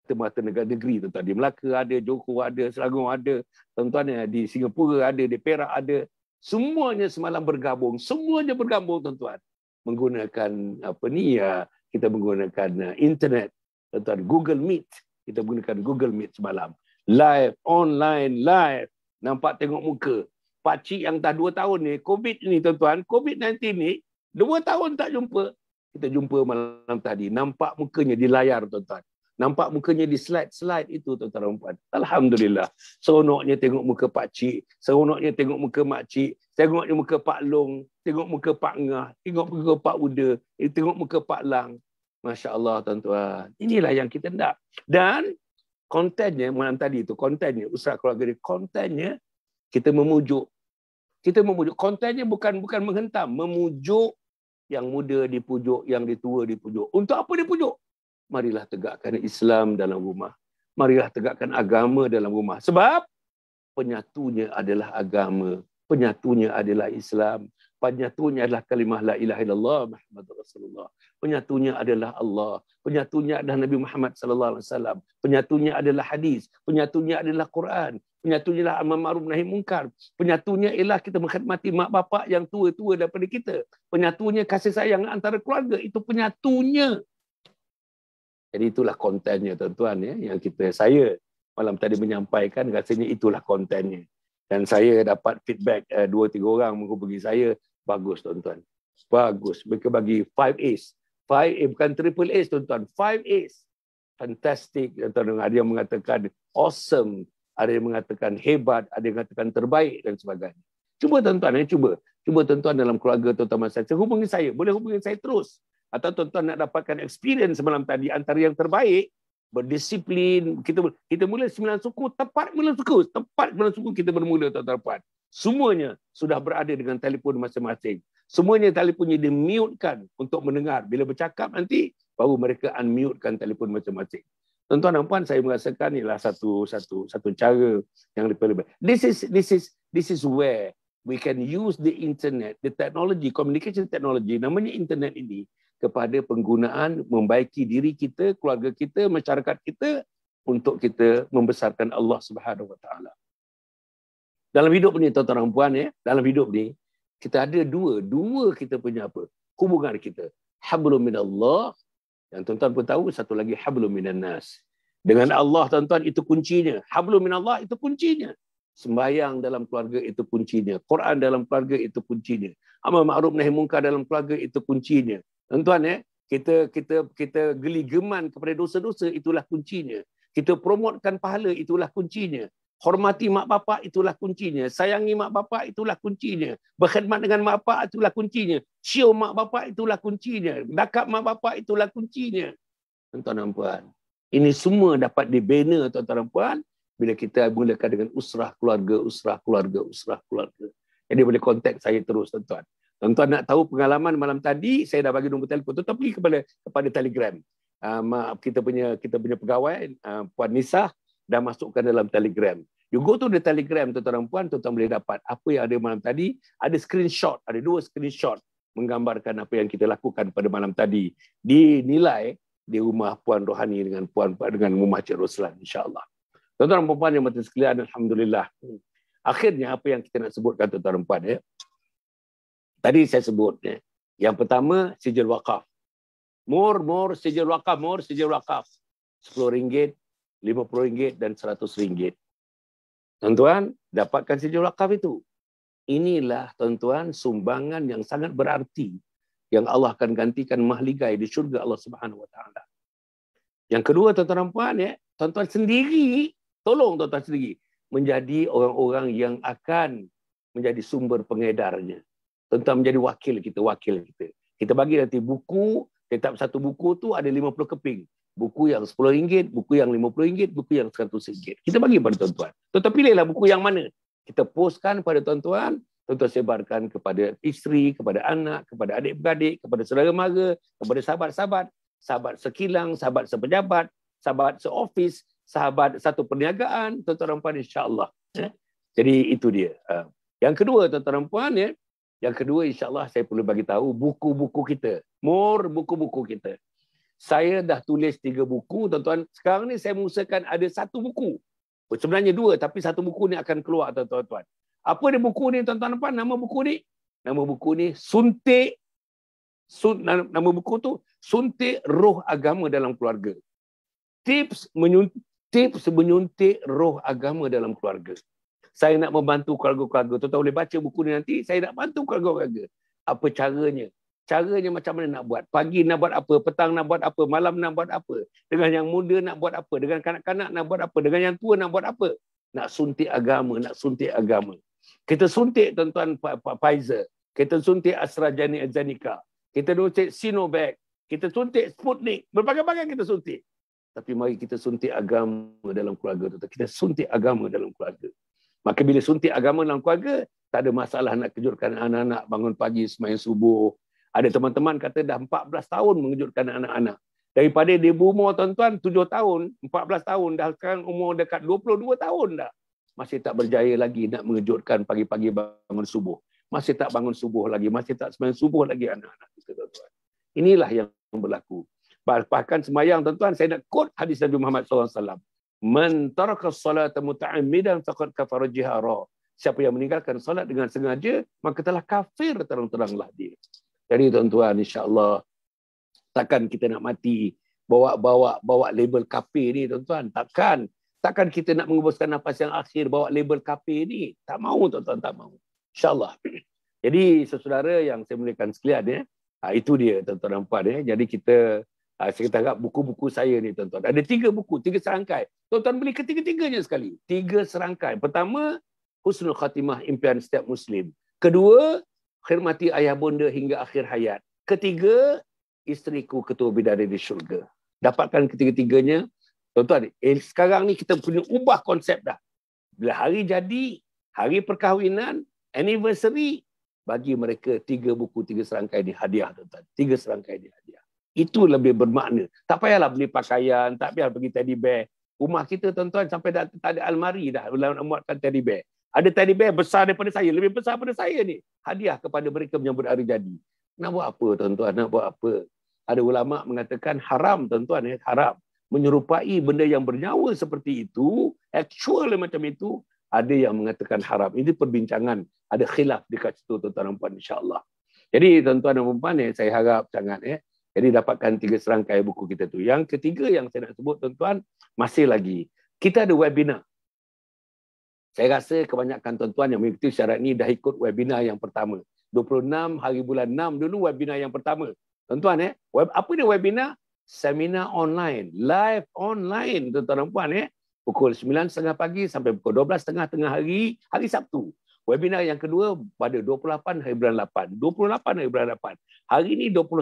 mata-mata negara negeri tu tadi. Melaka ada, Johor ada, Selangor ada, tuan-tuan eh, di Singapura ada, di Perak ada. Semuanya semalam bergabung, semuanya bergabung tuan-tuan. Menggunakan apa ni ya, kita menggunakan eh, internet, tuan-tuan Google Meet. Kita menggunakan Google Meet semalam. Live, online, live. Nampak tengok muka. Pakcik yang dah 2 tahun ni, COVID ni tuan-tuan, COVID-19 ni, 2 tahun tak jumpa. Kita jumpa malam tadi. Nampak mukanya di layar tuan-tuan. Nampak mukanya di slide-slide itu tuan-tuan dan puan. Alhamdulillah. Seronoknya tengok muka pak cik, seronoknya tengok muka mak cik, tengok muka pak long, tengok muka pak ngah, tengok muka pak uda, eh, tengok muka pak lang. Masya-Allah tuan-tuan. Inilah yang kita nak. Dan kontennya malam tadi itu kontennya usaha keluarga ni kontennya kita memujuk kita memujuk kontennya bukan bukan menghentam memujuk yang muda dipujuk yang ditua dipujuk untuk apa dipujuk marilah tegakkan Islam dalam rumah. Marilah tegakkan agama dalam rumah. Sebab penyatunya adalah agama. Penyatunya adalah Islam. Penyatunya adalah kalimah la ilaha illallah Muhammad Rasulullah. Penyatunya adalah Allah. Penyatunya adalah Nabi Muhammad sallallahu alaihi wasallam. Penyatunya adalah hadis. Penyatunya adalah Quran. Penyatunya adalah amar ma'ruf nahi munkar. Penyatunya ialah kita menghormati mak bapak yang tua-tua daripada kita. Penyatunya kasih sayang antara keluarga itu penyatunya. Jadi itulah kontennya tuan-tuan ya yang kita saya malam tadi menyampaikan rasanya itulah kontennya. Dan saya dapat feedback eh, dua tiga orang menghubungi saya bagus tuan-tuan. Bagus. Mereka bagi 5 A's. 5 A bukan triple A's tuan-tuan. 5 A's. Fantastic. Tuan-tuan ada yang mengatakan awesome, ada yang mengatakan hebat, ada yang mengatakan terbaik dan sebagainya. Cuba tuan-tuan ya, cuba. Cuba tuan-tuan dalam keluarga tuan-tuan saya, hubungi saya. Boleh hubungi saya terus atau tuan-tuan nak dapatkan experience semalam tadi antara yang terbaik berdisiplin kita kita mula sembilan suku tepat sembilan suku tepat sembilan suku kita bermula tuan-tuan semuanya sudah berada dengan telefon masing-masing semuanya telefonnya di mutekan untuk mendengar bila bercakap nanti baru mereka unmutekan telefon masing-masing tuan-tuan dan puan saya merasakan ialah satu satu satu cara yang lebih this is this is this is where we can use the internet the technology communication technology namanya internet ini kepada penggunaan membaiki diri kita, keluarga kita, masyarakat kita untuk kita membesarkan Allah Subhanahu Wa Taala. Dalam hidup ni tuan-tuan dan puan ya, dalam hidup ni kita ada dua, dua kita punya apa? Hubungan kita. Hablum minallah yang tuan-tuan pun tahu satu lagi hablum minannas. Dengan Allah tuan-tuan itu kuncinya. Hablum minallah itu kuncinya. Sembayang dalam keluarga itu kuncinya. Quran dalam keluarga itu kuncinya. Amal ma'ruf nahi mungkar dalam keluarga itu kuncinya tuan-tuan eh, kita kita kita geli geman kepada dosa-dosa itulah kuncinya. Kita promotkan pahala itulah kuncinya. Hormati mak bapak itulah kuncinya. Sayangi mak bapak itulah kuncinya. Berkhidmat dengan mak bapak itulah kuncinya. Cium mak bapak itulah kuncinya. Dakap mak bapak itulah kuncinya. Tuan-tuan dan puan. Ini semua dapat dibina tuan-tuan dan puan bila kita mulakan dengan usrah keluarga, usrah keluarga, usrah keluarga. Jadi boleh kontak saya terus tuan-tuan. Tuan-tuan nak tahu pengalaman malam tadi, saya dah bagi nombor telefon. tu, tapi pergi kepada, kepada Telegram. Uh, kita punya kita punya pegawai, uh, Puan Nisa, dah masukkan dalam Telegram. You go to the Telegram, tuan-tuan puan, tuan-tuan boleh dapat apa yang ada malam tadi. Ada screenshot, ada dua screenshot menggambarkan apa yang kita lakukan pada malam tadi. Dinilai di rumah Puan Rohani dengan Puan dengan rumah Cik Roslan, Allah. Tuan-tuan puan-puan yang mati sekalian, Alhamdulillah. Akhirnya apa yang kita nak sebutkan tuan-tuan puan, ya. Eh? tadi saya sebut ya. Yang pertama sijil wakaf. Mur mur sijil wakaf, mur sijil wakaf. RM10, RM50 dan RM100. Tuan-tuan, dapatkan sijil wakaf itu. Inilah tuan-tuan sumbangan yang sangat berarti yang Allah akan gantikan mahligai di syurga Allah Subhanahu Wa Taala. Yang kedua tuan-tuan dan puan ya, tuan-tuan sendiri tolong tuan-tuan sendiri menjadi orang-orang yang akan menjadi sumber pengedarnya tentang menjadi wakil kita, wakil kita. Kita bagi nanti buku, tetap satu buku tu ada 50 keping. Buku yang RM10, buku yang RM50, buku yang RM100. Kita bagi pada tuan-tuan. Tuan-tuan pilihlah buku yang mana. Kita postkan kepada tuan-tuan, tuan-tuan sebarkan kepada isteri, kepada anak, kepada adik-beradik, kepada saudara mara, kepada sahabat-sahabat, sahabat sekilang, sahabat sepejabat, sahabat seofis, sahabat satu perniagaan, tuan-tuan dan puan insya-Allah. Eh? Jadi itu dia. Ah. Yang kedua tuan-tuan dan puan ya, yang kedua insya-Allah saya perlu bagi tahu buku-buku kita, more buku-buku kita. Saya dah tulis tiga buku, tuan-tuan. Sekarang ni saya mengusahakan ada satu buku. Oh, sebenarnya dua, tapi satu buku ni akan keluar, tuan-tuan. Apa dia buku ni, tuan-tuan apa? Nama buku ni? Nama buku ni, Suntik. Sun, nama buku tu, Suntik Roh Agama Dalam Keluarga. Tips menyuntik, tips menyuntik roh agama dalam keluarga saya nak membantu keluarga-keluarga. Tuan-tuan boleh baca buku ni nanti, saya nak bantu keluarga-keluarga. Apa caranya? Caranya macam mana nak buat? Pagi nak buat apa? Petang nak buat apa? Malam nak buat apa? Dengan yang muda nak buat apa? Dengan kanak-kanak nak buat apa? Dengan yang tua nak buat apa? Nak suntik agama, nak suntik agama. Kita suntik tuan-tuan Pfizer. Kita suntik AstraZeneca. Kita suntik Sinovac. Kita suntik Sputnik. Berbagai-bagai kita suntik. Tapi mari kita suntik agama dalam keluarga. Kita suntik agama dalam keluarga. Maka bila suntik agama dalam keluarga, tak ada masalah nak kejutkan anak-anak bangun pagi semain subuh. Ada teman-teman kata dah 14 tahun mengejutkan anak-anak. Daripada dia berumur tuan-tuan 7 tahun, 14 tahun, dah sekarang umur dekat 22 tahun dah. Masih tak berjaya lagi nak mengejutkan pagi-pagi bangun subuh. Masih tak bangun subuh lagi, masih tak semain subuh lagi anak-anak. Tuan-tuan. Inilah yang berlaku. Bahkan semayang tuan-tuan, saya nak quote hadis Nabi Muhammad Sallallahu Alaihi Wasallam. Man taraka salata muta'ammidan faqad kafara jihara. Siapa yang meninggalkan solat dengan sengaja maka telah kafir terang-teranglah dia. Jadi tuan-tuan insya-Allah takkan kita nak mati bawa-bawa bawa label kafir ni tuan-tuan takkan takkan kita nak mengubuskan nafas yang akhir bawa label kafir ni tak mau tuan-tuan tak mau Insya Allah. jadi saudara yang saya muliakan sekalian ya ha, itu dia tuan-tuan dan puan ya jadi kita Ah, saya kata buku-buku saya ni tuan-tuan. Ada tiga buku, tiga serangkai. Tuan-tuan beli ketiga-tiganya sekali. Tiga serangkai. Pertama, Husnul Khatimah Impian Setiap Muslim. Kedua, Khirmati Ayah bonda Hingga Akhir Hayat. Ketiga, Isteriku Ketua Bidari di Syurga. Dapatkan ketiga-tiganya. Tuan-tuan, eh, sekarang ni kita punya ubah konsep dah. Bila hari jadi, hari perkahwinan, anniversary, bagi mereka tiga buku, tiga serangkai di hadiah tuan-tuan. Tiga serangkai di hadiah. Itu lebih bermakna. Tak payahlah beli pakaian, tak payah pergi teddy bear. Rumah kita tuan-tuan sampai dah tak ada almari dah nak muatkan teddy bear. Ada teddy bear besar daripada saya, lebih besar daripada saya ni. Hadiah kepada mereka menyambut hari jadi. Nak buat apa tuan-tuan, nak buat apa? Ada ulama mengatakan haram tuan-tuan, eh? haram. Menyerupai benda yang bernyawa seperti itu, actual macam itu, ada yang mengatakan haram. Ini perbincangan, ada khilaf dekat situ tuan-tuan dan puan insyaAllah. Jadi tuan-tuan dan puan-puan, eh? saya harap sangat eh? Jadi dapatkan tiga serangkai buku kita tu. Yang ketiga yang saya nak sebut tuan-tuan, masih lagi. Kita ada webinar. Saya rasa kebanyakan tuan-tuan yang mengikuti syarat ni dah ikut webinar yang pertama. 26 hari bulan 6 dulu webinar yang pertama. Tuan-tuan eh, web, apa ni webinar? Seminar online, live online tuan-tuan dan puan eh. Pukul 9.30 pagi sampai pukul 12.30 tengah hari, hari Sabtu. Webinar yang kedua pada 28 hari bulan 8. 28 hari bulan 8. Hari ini 21,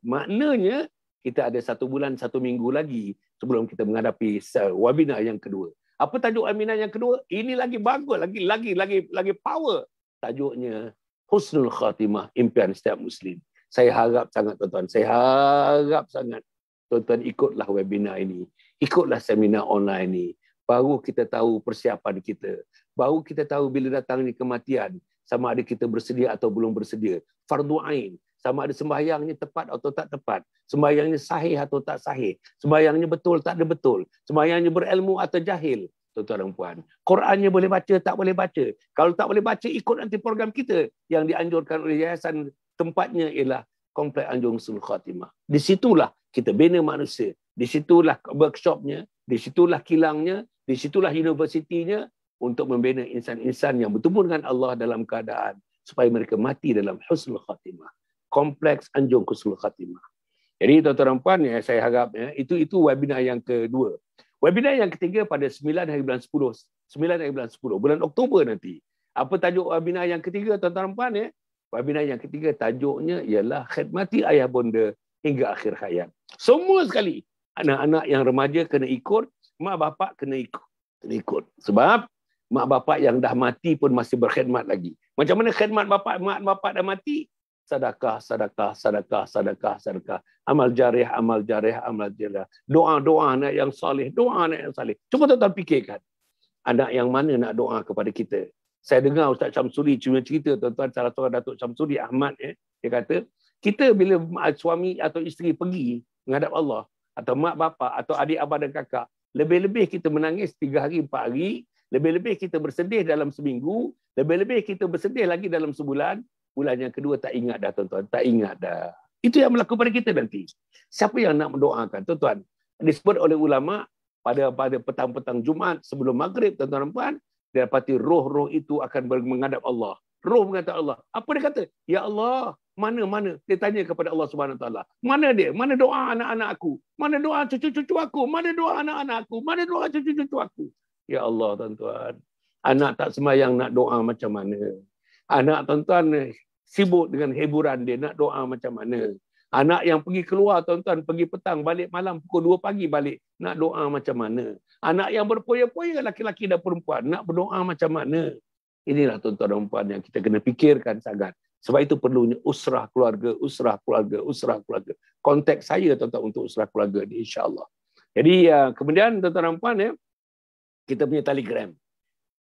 maknanya kita ada satu bulan, satu minggu lagi sebelum kita menghadapi webinar yang kedua. Apa tajuk webinar yang kedua? Ini lagi bagus, lagi lagi lagi lagi power. Tajuknya Husnul Khatimah Impian Setiap Muslim. Saya harap sangat tuan-tuan, saya harap sangat tuan-tuan ikutlah webinar ini. Ikutlah seminar online ini. Baru kita tahu persiapan kita baru kita tahu bila datangnya kematian sama ada kita bersedia atau belum bersedia fardu ain sama ada sembahyangnya tepat atau tak tepat sembahyangnya sahih atau tak sahih sembahyangnya betul tak ada betul sembahyangnya berilmu atau jahil tuan-tuan dan puan Qurannya boleh baca tak boleh baca kalau tak boleh baca ikut nanti program kita yang dianjurkan oleh yayasan tempatnya ialah komplek anjung sul khatimah di situlah kita bina manusia di situlah workshopnya di situlah kilangnya di situlah universitinya untuk membina insan-insan yang bertemu dengan Allah dalam keadaan supaya mereka mati dalam husnul khatimah. Kompleks anjung husnul khatimah. Jadi tuan-tuan dan puan ya, saya harap ya, itu itu webinar yang kedua. Webinar yang ketiga pada 9 hari bulan 10, 9 hari bulan 10 bulan Oktober nanti. Apa tajuk webinar yang ketiga tuan-tuan dan puan ya? Webinar yang ketiga tajuknya ialah khidmati ayah bonda hingga akhir hayat. Semua sekali anak-anak yang remaja kena ikut, mak bapak kena ikut. Kena ikut. Sebab mak bapak yang dah mati pun masih berkhidmat lagi. Macam mana khidmat bapak, mak bapak dah mati? Sadakah, sadakah, sadakah, sadakah, sadakah. Amal jariah, amal jariah, amal jariah. Doa-doa anak yang salih, doa anak yang salih. Cuma tuan-tuan fikirkan. Anak yang mana nak doa kepada kita? Saya dengar Ustaz Syamsuri cuma cerita tuan-tuan salah seorang Datuk Syamsuri Ahmad eh, dia kata kita bila suami atau isteri pergi menghadap Allah atau mak bapa atau adik abang dan kakak lebih-lebih kita menangis tiga hari 4 hari lebih-lebih kita bersedih dalam seminggu, lebih-lebih kita bersedih lagi dalam sebulan, bulan yang kedua tak ingat dah tuan-tuan, tak ingat dah. Itu yang berlaku pada kita nanti. Siapa yang nak mendoakan tuan-tuan? Disebut oleh ulama pada pada petang-petang Jumaat sebelum maghrib tuan-tuan puan, dapati roh-roh itu akan menghadap Allah. Roh mengatakan Allah. Apa dia kata? Ya Allah, mana-mana? Dia tanya kepada Allah Subhanahu Wa Taala. Mana dia? Mana doa anak-anak aku? Mana doa cucu-cucu aku? Mana doa anak-anak aku? Mana doa cucu-cucu aku? Ya Allah tuan-tuan. Anak tak semayang nak doa macam mana. Anak tuan-tuan sibuk dengan hiburan dia nak doa macam mana. Anak yang pergi keluar tuan-tuan pergi petang balik malam pukul 2 pagi balik nak doa macam mana. Anak yang berpoya-poya laki-laki dan perempuan nak berdoa macam mana. Inilah tuan-tuan dan perempuan yang kita kena fikirkan sangat. Sebab itu perlunya usrah keluarga, usrah keluarga, usrah keluarga. Konteks saya tuan-tuan untuk usrah keluarga ini insyaAllah. Jadi ya, kemudian tuan-tuan dan perempuan ya, kita punya telegram.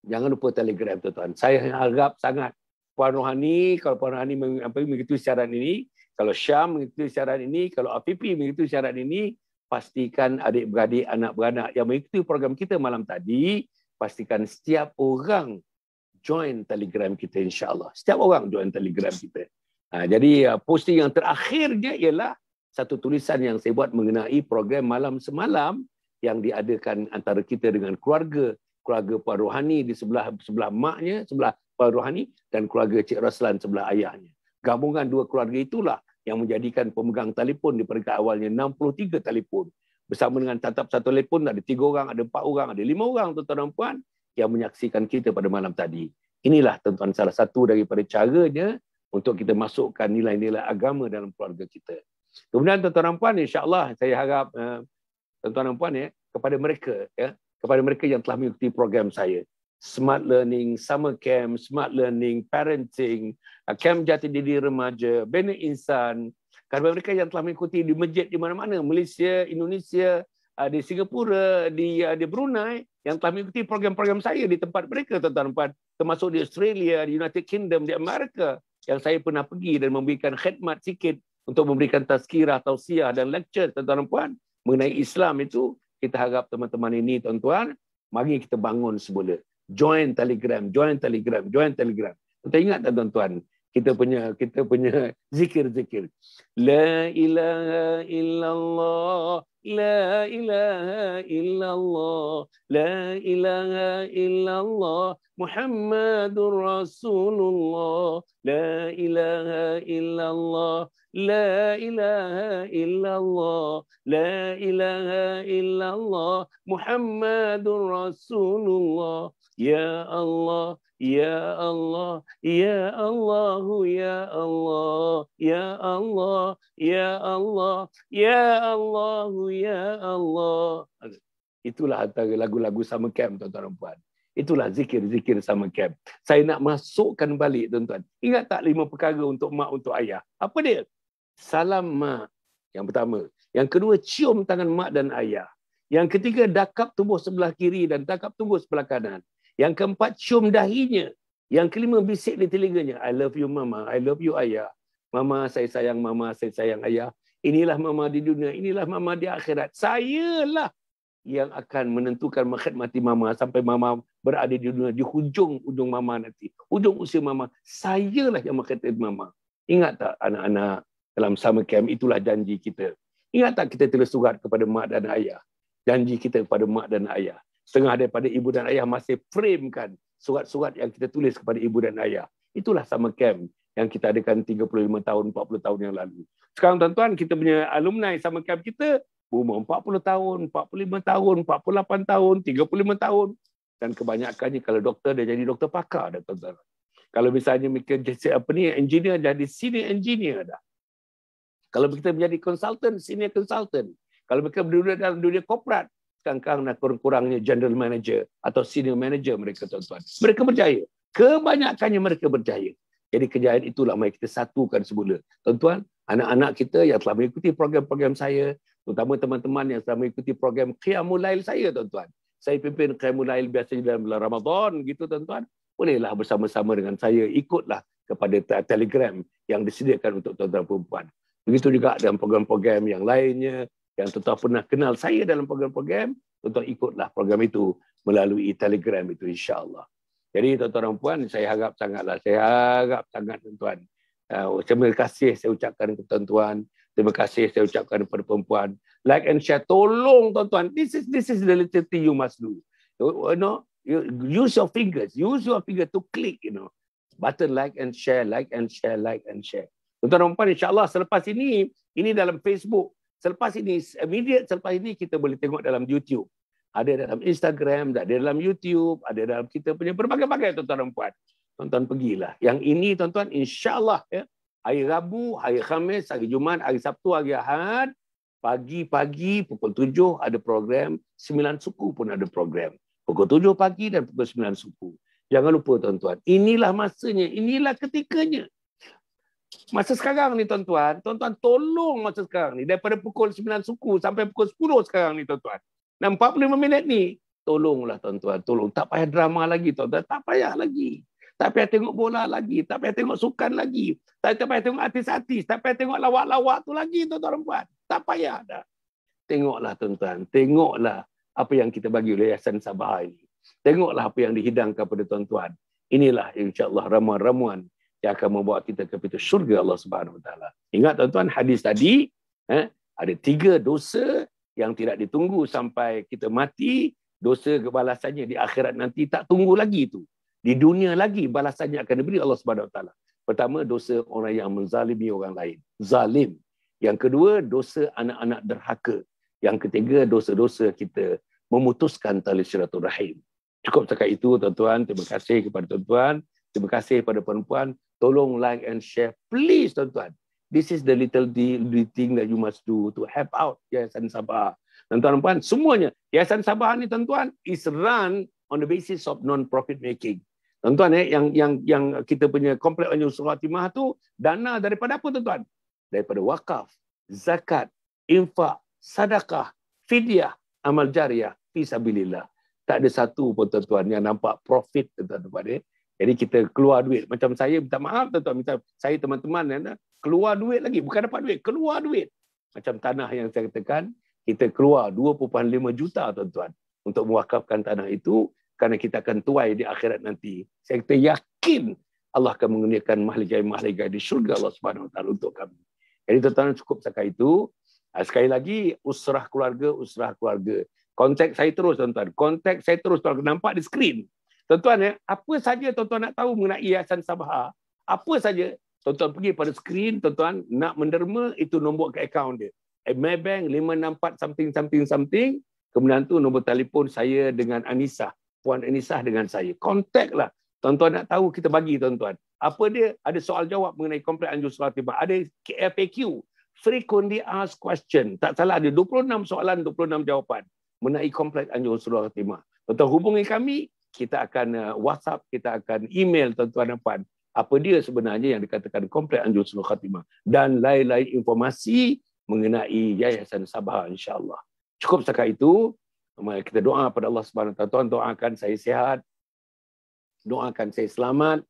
Jangan lupa telegram tu tuan Saya harap sangat Puan Rohani, kalau Puan Rohani mengikuti syarat ini, kalau Syam mengikuti syarat ini, kalau APP mengikuti syarat ini, pastikan adik-beradik, anak-beranak yang mengikuti program kita malam tadi, pastikan setiap orang join telegram kita insyaAllah. Setiap orang join telegram kita. Ha, jadi uh, posting yang terakhirnya ialah satu tulisan yang saya buat mengenai program malam semalam yang diadakan antara kita dengan keluarga keluarga Puan Rohani di sebelah sebelah maknya, sebelah Puan Rohani dan keluarga Cik Raslan sebelah ayahnya. Gabungan dua keluarga itulah yang menjadikan pemegang telefon di peringkat awalnya 63 telefon. Bersama dengan tatap satu telefon ada tiga orang, ada empat orang, ada lima orang tuan-tuan dan puan yang menyaksikan kita pada malam tadi. Inilah tuan-tuan salah satu daripada caranya untuk kita masukkan nilai-nilai agama dalam keluarga kita. Kemudian tuan-tuan dan puan insya-Allah saya harap uh, tuan-tuan dan puan ya, kepada mereka ya, kepada mereka yang telah mengikuti program saya. Smart Learning, Summer Camp, Smart Learning, Parenting, uh, Camp Jati Diri Remaja, Bina Insan. Kepada mereka yang telah mengikuti di masjid di mana-mana, Malaysia, Indonesia, uh, di Singapura, di uh, di Brunei, yang telah mengikuti program-program saya di tempat mereka, tuan-tuan dan puan. Termasuk di Australia, di United Kingdom, di Amerika, yang saya pernah pergi dan memberikan khidmat sikit untuk memberikan tazkirah, tausiah dan lecture, tuan-tuan dan puan mengenai Islam itu, kita harap teman-teman ini, tuan-tuan, mari kita bangun semula. Join Telegram, join Telegram, join Telegram. Kita ingat tak tuan-tuan, kita punya kita punya zikir-zikir. La ilaha illallah, la ilaha illallah, la ilaha illallah, Muhammadur Rasulullah, la ilaha illallah, لا إله إلا الله لا إله إلا الله محمد رسول الله يا الله يا الله يا الله يا الله يا الله يا الله يا الله يا الله itulah antara lagu-lagu sama camp tuan-tuan dan puan itulah zikir-zikir sama camp saya nak masukkan balik tuan-tuan ingat tak lima perkara untuk mak untuk ayah apa dia salam mak yang pertama yang kedua cium tangan mak dan ayah yang ketiga dakap tubuh sebelah kiri dan dakap tubuh sebelah kanan yang keempat cium dahinya yang kelima bisik di telinganya i love you mama i love you ayah mama saya sayang mama saya sayang ayah inilah mama di dunia inilah mama di akhirat sayalah yang akan menentukan mengkhidmati mama sampai mama berada di dunia di hujung ujung mama nanti ujung usia mama sayalah yang mengkhidmati mama ingat tak anak-anak dalam summer camp itulah janji kita. Ingat tak kita tulis surat kepada mak dan ayah? Janji kita kepada mak dan ayah. Setengah daripada ibu dan ayah masih framekan surat-surat yang kita tulis kepada ibu dan ayah. Itulah summer camp yang kita adakan 35 tahun, 40 tahun yang lalu. Sekarang tuan-tuan, kita punya alumni summer camp kita umur 40 tahun, 45 tahun, 48 tahun, 35 tahun. Dan kebanyakannya kalau doktor, dia jadi doktor pakar. Dah, tuan-tuan. Kalau misalnya mikir apa ni engineer jadi senior engineer dah. Kalau kita menjadi konsultan, senior konsultan. Kalau mereka berdua dalam dunia korporat, sekarang nak kurang-kurangnya general manager atau senior manager mereka tuan-tuan. Mereka berjaya. Kebanyakannya mereka berjaya. Jadi kejayaan itulah mari kita satukan semula. Tuan-tuan, anak-anak kita yang telah mengikuti program-program saya, terutama teman-teman yang telah mengikuti program Qiyamul Lail saya tuan-tuan. Saya pimpin Qiyamul Lail biasanya dalam bulan Ramadan gitu tuan-tuan. Bolehlah bersama-sama dengan saya ikutlah kepada telegram yang disediakan untuk tuan-tuan perempuan. Begitu juga dalam program-program yang lainnya, yang tuan, tuan pernah kenal saya dalam program-program, tuan, tuan ikutlah program itu melalui telegram itu insyaAllah. Jadi tuan-tuan dan puan, saya harap sangatlah, saya harap sangat tuan-tuan. Uh, terima kasih saya ucapkan kepada tuan-tuan. Terima kasih saya ucapkan kepada perempuan. Like and share. Tolong tuan-tuan. This is this is the little thing you must do. You, you know, you, use your fingers. Use your finger to click, you know. Button like and share, like and share, like and share. Tuan-tuan dan puan, insyaAllah selepas ini, ini dalam Facebook. Selepas ini, media, selepas ini, kita boleh tengok dalam YouTube. Ada dalam Instagram, ada dalam YouTube, ada dalam kita punya berbagai-bagai, tuan-tuan dan puan. Tuan-tuan pergilah. Yang ini, tuan-tuan, Allah, ya, hari Rabu, hari Khamis, hari Jumaat, hari Sabtu, hari Ahad, pagi-pagi, pukul 7, ada program. 9 suku pun ada program. Pukul 7 pagi dan pukul 9 suku. Jangan lupa, tuan-tuan. Inilah masanya, inilah ketikanya. Masa sekarang ni tuan-tuan, tuan-tuan tolong masa sekarang ni. Daripada pukul 9 suku sampai pukul 10 sekarang ni tuan-tuan. Dan 45 minit ni, tolonglah tuan-tuan. Tolong. Tak payah drama lagi tuan-tuan. Tak payah lagi. Tak payah tengok bola lagi. Tak payah tengok sukan lagi. Tak payah tengok artis-artis. Tak payah tengok lawak-lawak tu lagi tuan-tuan perempuan. Tak payah dah. Tengoklah tuan-tuan. Tengoklah apa yang kita bagi oleh Yayasan Sabah ini. Tengoklah apa yang dihidangkan kepada tuan-tuan. Inilah insya-Allah ramuan-ramuan yang akan membawa kita ke pintu syurga Allah Subhanahu Wa Taala. Ingat tuan-tuan hadis tadi eh, ada tiga dosa yang tidak ditunggu sampai kita mati. Dosa kebalasannya di akhirat nanti tak tunggu lagi itu. Di dunia lagi balasannya akan diberi Allah Subhanahu Wa Taala. Pertama dosa orang yang menzalimi orang lain. Zalim. Yang kedua dosa anak-anak derhaka. Yang ketiga dosa-dosa kita memutuskan tali silaturahim. Cukup cakap itu tuan-tuan. Terima kasih kepada tuan-tuan. Terima kasih kepada perempuan tolong like and share please tuan-tuan this is the little deal, the thing that you must do to help out Yayasan Sabah tuan-tuan puan semuanya Yayasan Sabah ni tuan-tuan is run on the basis of non profit making tuan-tuan eh yang yang yang kita punya komplek Anjung Surah Timah tu dana daripada apa tuan-tuan daripada wakaf zakat infak sadakah, fidyah amal jariah fisabilillah tak ada satu pun tuan-tuan yang nampak profit tuan-tuan eh. Jadi kita keluar duit. Macam saya minta maaf tuan-tuan, minta saya teman-teman ya, keluar duit lagi, bukan dapat duit, keluar duit. Macam tanah yang saya katakan, kita keluar 2.5 juta tuan-tuan untuk mewakafkan tanah itu kerana kita akan tuai di akhirat nanti. Saya kata yakin Allah akan mengurniakan mahligai-mahligai di syurga Allah Subhanahu wa taala untuk kami. Jadi tuan-tuan cukup sekali itu. Ah, sekali lagi usrah keluarga, usrah keluarga. Konteks saya terus tuan-tuan. Konteks saya terus tuan-tuan nampak di skrin. Tuan-tuan ya, apa saja tuan-tuan nak tahu mengenai Yayasan Sabah, apa saja tuan-tuan pergi pada skrin tuan-tuan nak menderma itu nombor ke akaun dia. At Maybank 564 something something something kemudian tu nombor telefon saya dengan Anissa, puan Anissa dengan saya. Contact lah. Tuan-tuan nak tahu kita bagi tuan-tuan. Apa dia ada soal jawab mengenai komplek anjur surat tiba. Ada FAQ, frequently asked question. Tak salah ada 26 soalan, 26 jawapan mengenai komplek anjur surat tiba. Tuan-tuan hubungi kami, kita akan uh, WhatsApp, kita akan email tuan-tuan dan puan apa dia sebenarnya yang dikatakan komplek Anjur Sunul Khatimah dan lain-lain informasi mengenai Yayasan Sabah insyaAllah. Cukup setakat itu, kita doa pada Allah SWT, tuan tuan doakan saya sihat, doakan saya selamat,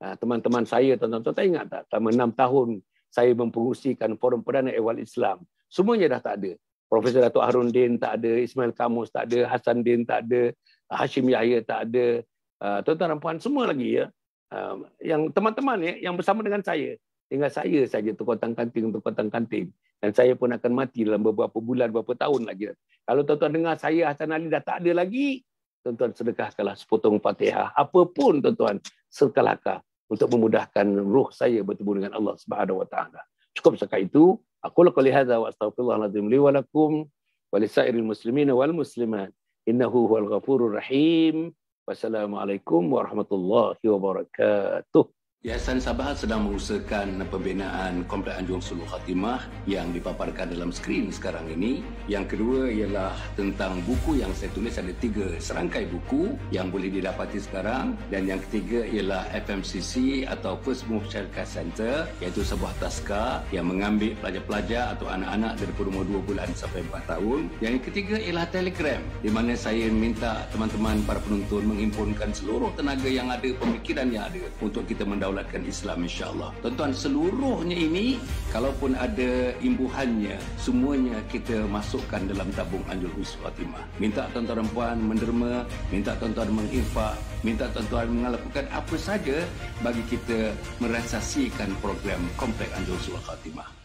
ah, teman-teman saya, tuan-tuan, tuan ingat tak, selama enam tahun saya mempengusikan Forum Perdana Ewal Islam, semuanya dah tak ada. Profesor Datuk Harun Din tak ada, Ismail Kamus tak ada, Hasan Din tak ada, Hashim Yahya tak ada, uh, tuan-tuan dan puan semua lagi ya. Uh, yang teman-teman ya, yang bersama dengan saya, tinggal saya saja tukang kanting untuk kotang kanting dan saya pun akan mati dalam beberapa bulan beberapa tahun lagi. Kalau tuan-tuan dengar saya Hasan Ali dah tak ada lagi, tuan-tuan sedekahkanlah sepotong Fatihah apapun tuan-tuan sekalaka untuk memudahkan ruh saya bertemu dengan Allah Subhanahu wa Cukup sekali itu. Aku laqali hadza wa astaghfirullahal azim li lakum wa muslimina wal muslimat innahu huwal ghafurur rahim wassalamu alaikum warahmatullahi wabarakatuh Yayasan Sabah sedang mengusahakan pembinaan Komplek Anjung Sulu Khatimah yang dipaparkan dalam skrin sekarang ini. Yang kedua ialah tentang buku yang saya tulis ada tiga serangkai buku yang boleh didapati sekarang. Dan yang ketiga ialah FMCC atau First Move Syarikat Centre iaitu sebuah taska yang mengambil pelajar-pelajar atau anak-anak dari umur dua bulan sampai empat tahun. Yang ketiga ialah Telegram di mana saya minta teman-teman para penonton menghimpunkan seluruh tenaga yang ada, pemikiran yang ada untuk kita mendapatkan mendaulatkan Islam insyaAllah. Tuan-tuan, seluruhnya ini, kalaupun ada imbuhannya, semuanya kita masukkan dalam tabung Anjul Husu Fatimah. Minta tuan-tuan puan menderma, minta tuan-tuan menginfak, minta tuan-tuan mengalakukan apa saja bagi kita merasasikan program Komplek Anjul Husu Fatimah.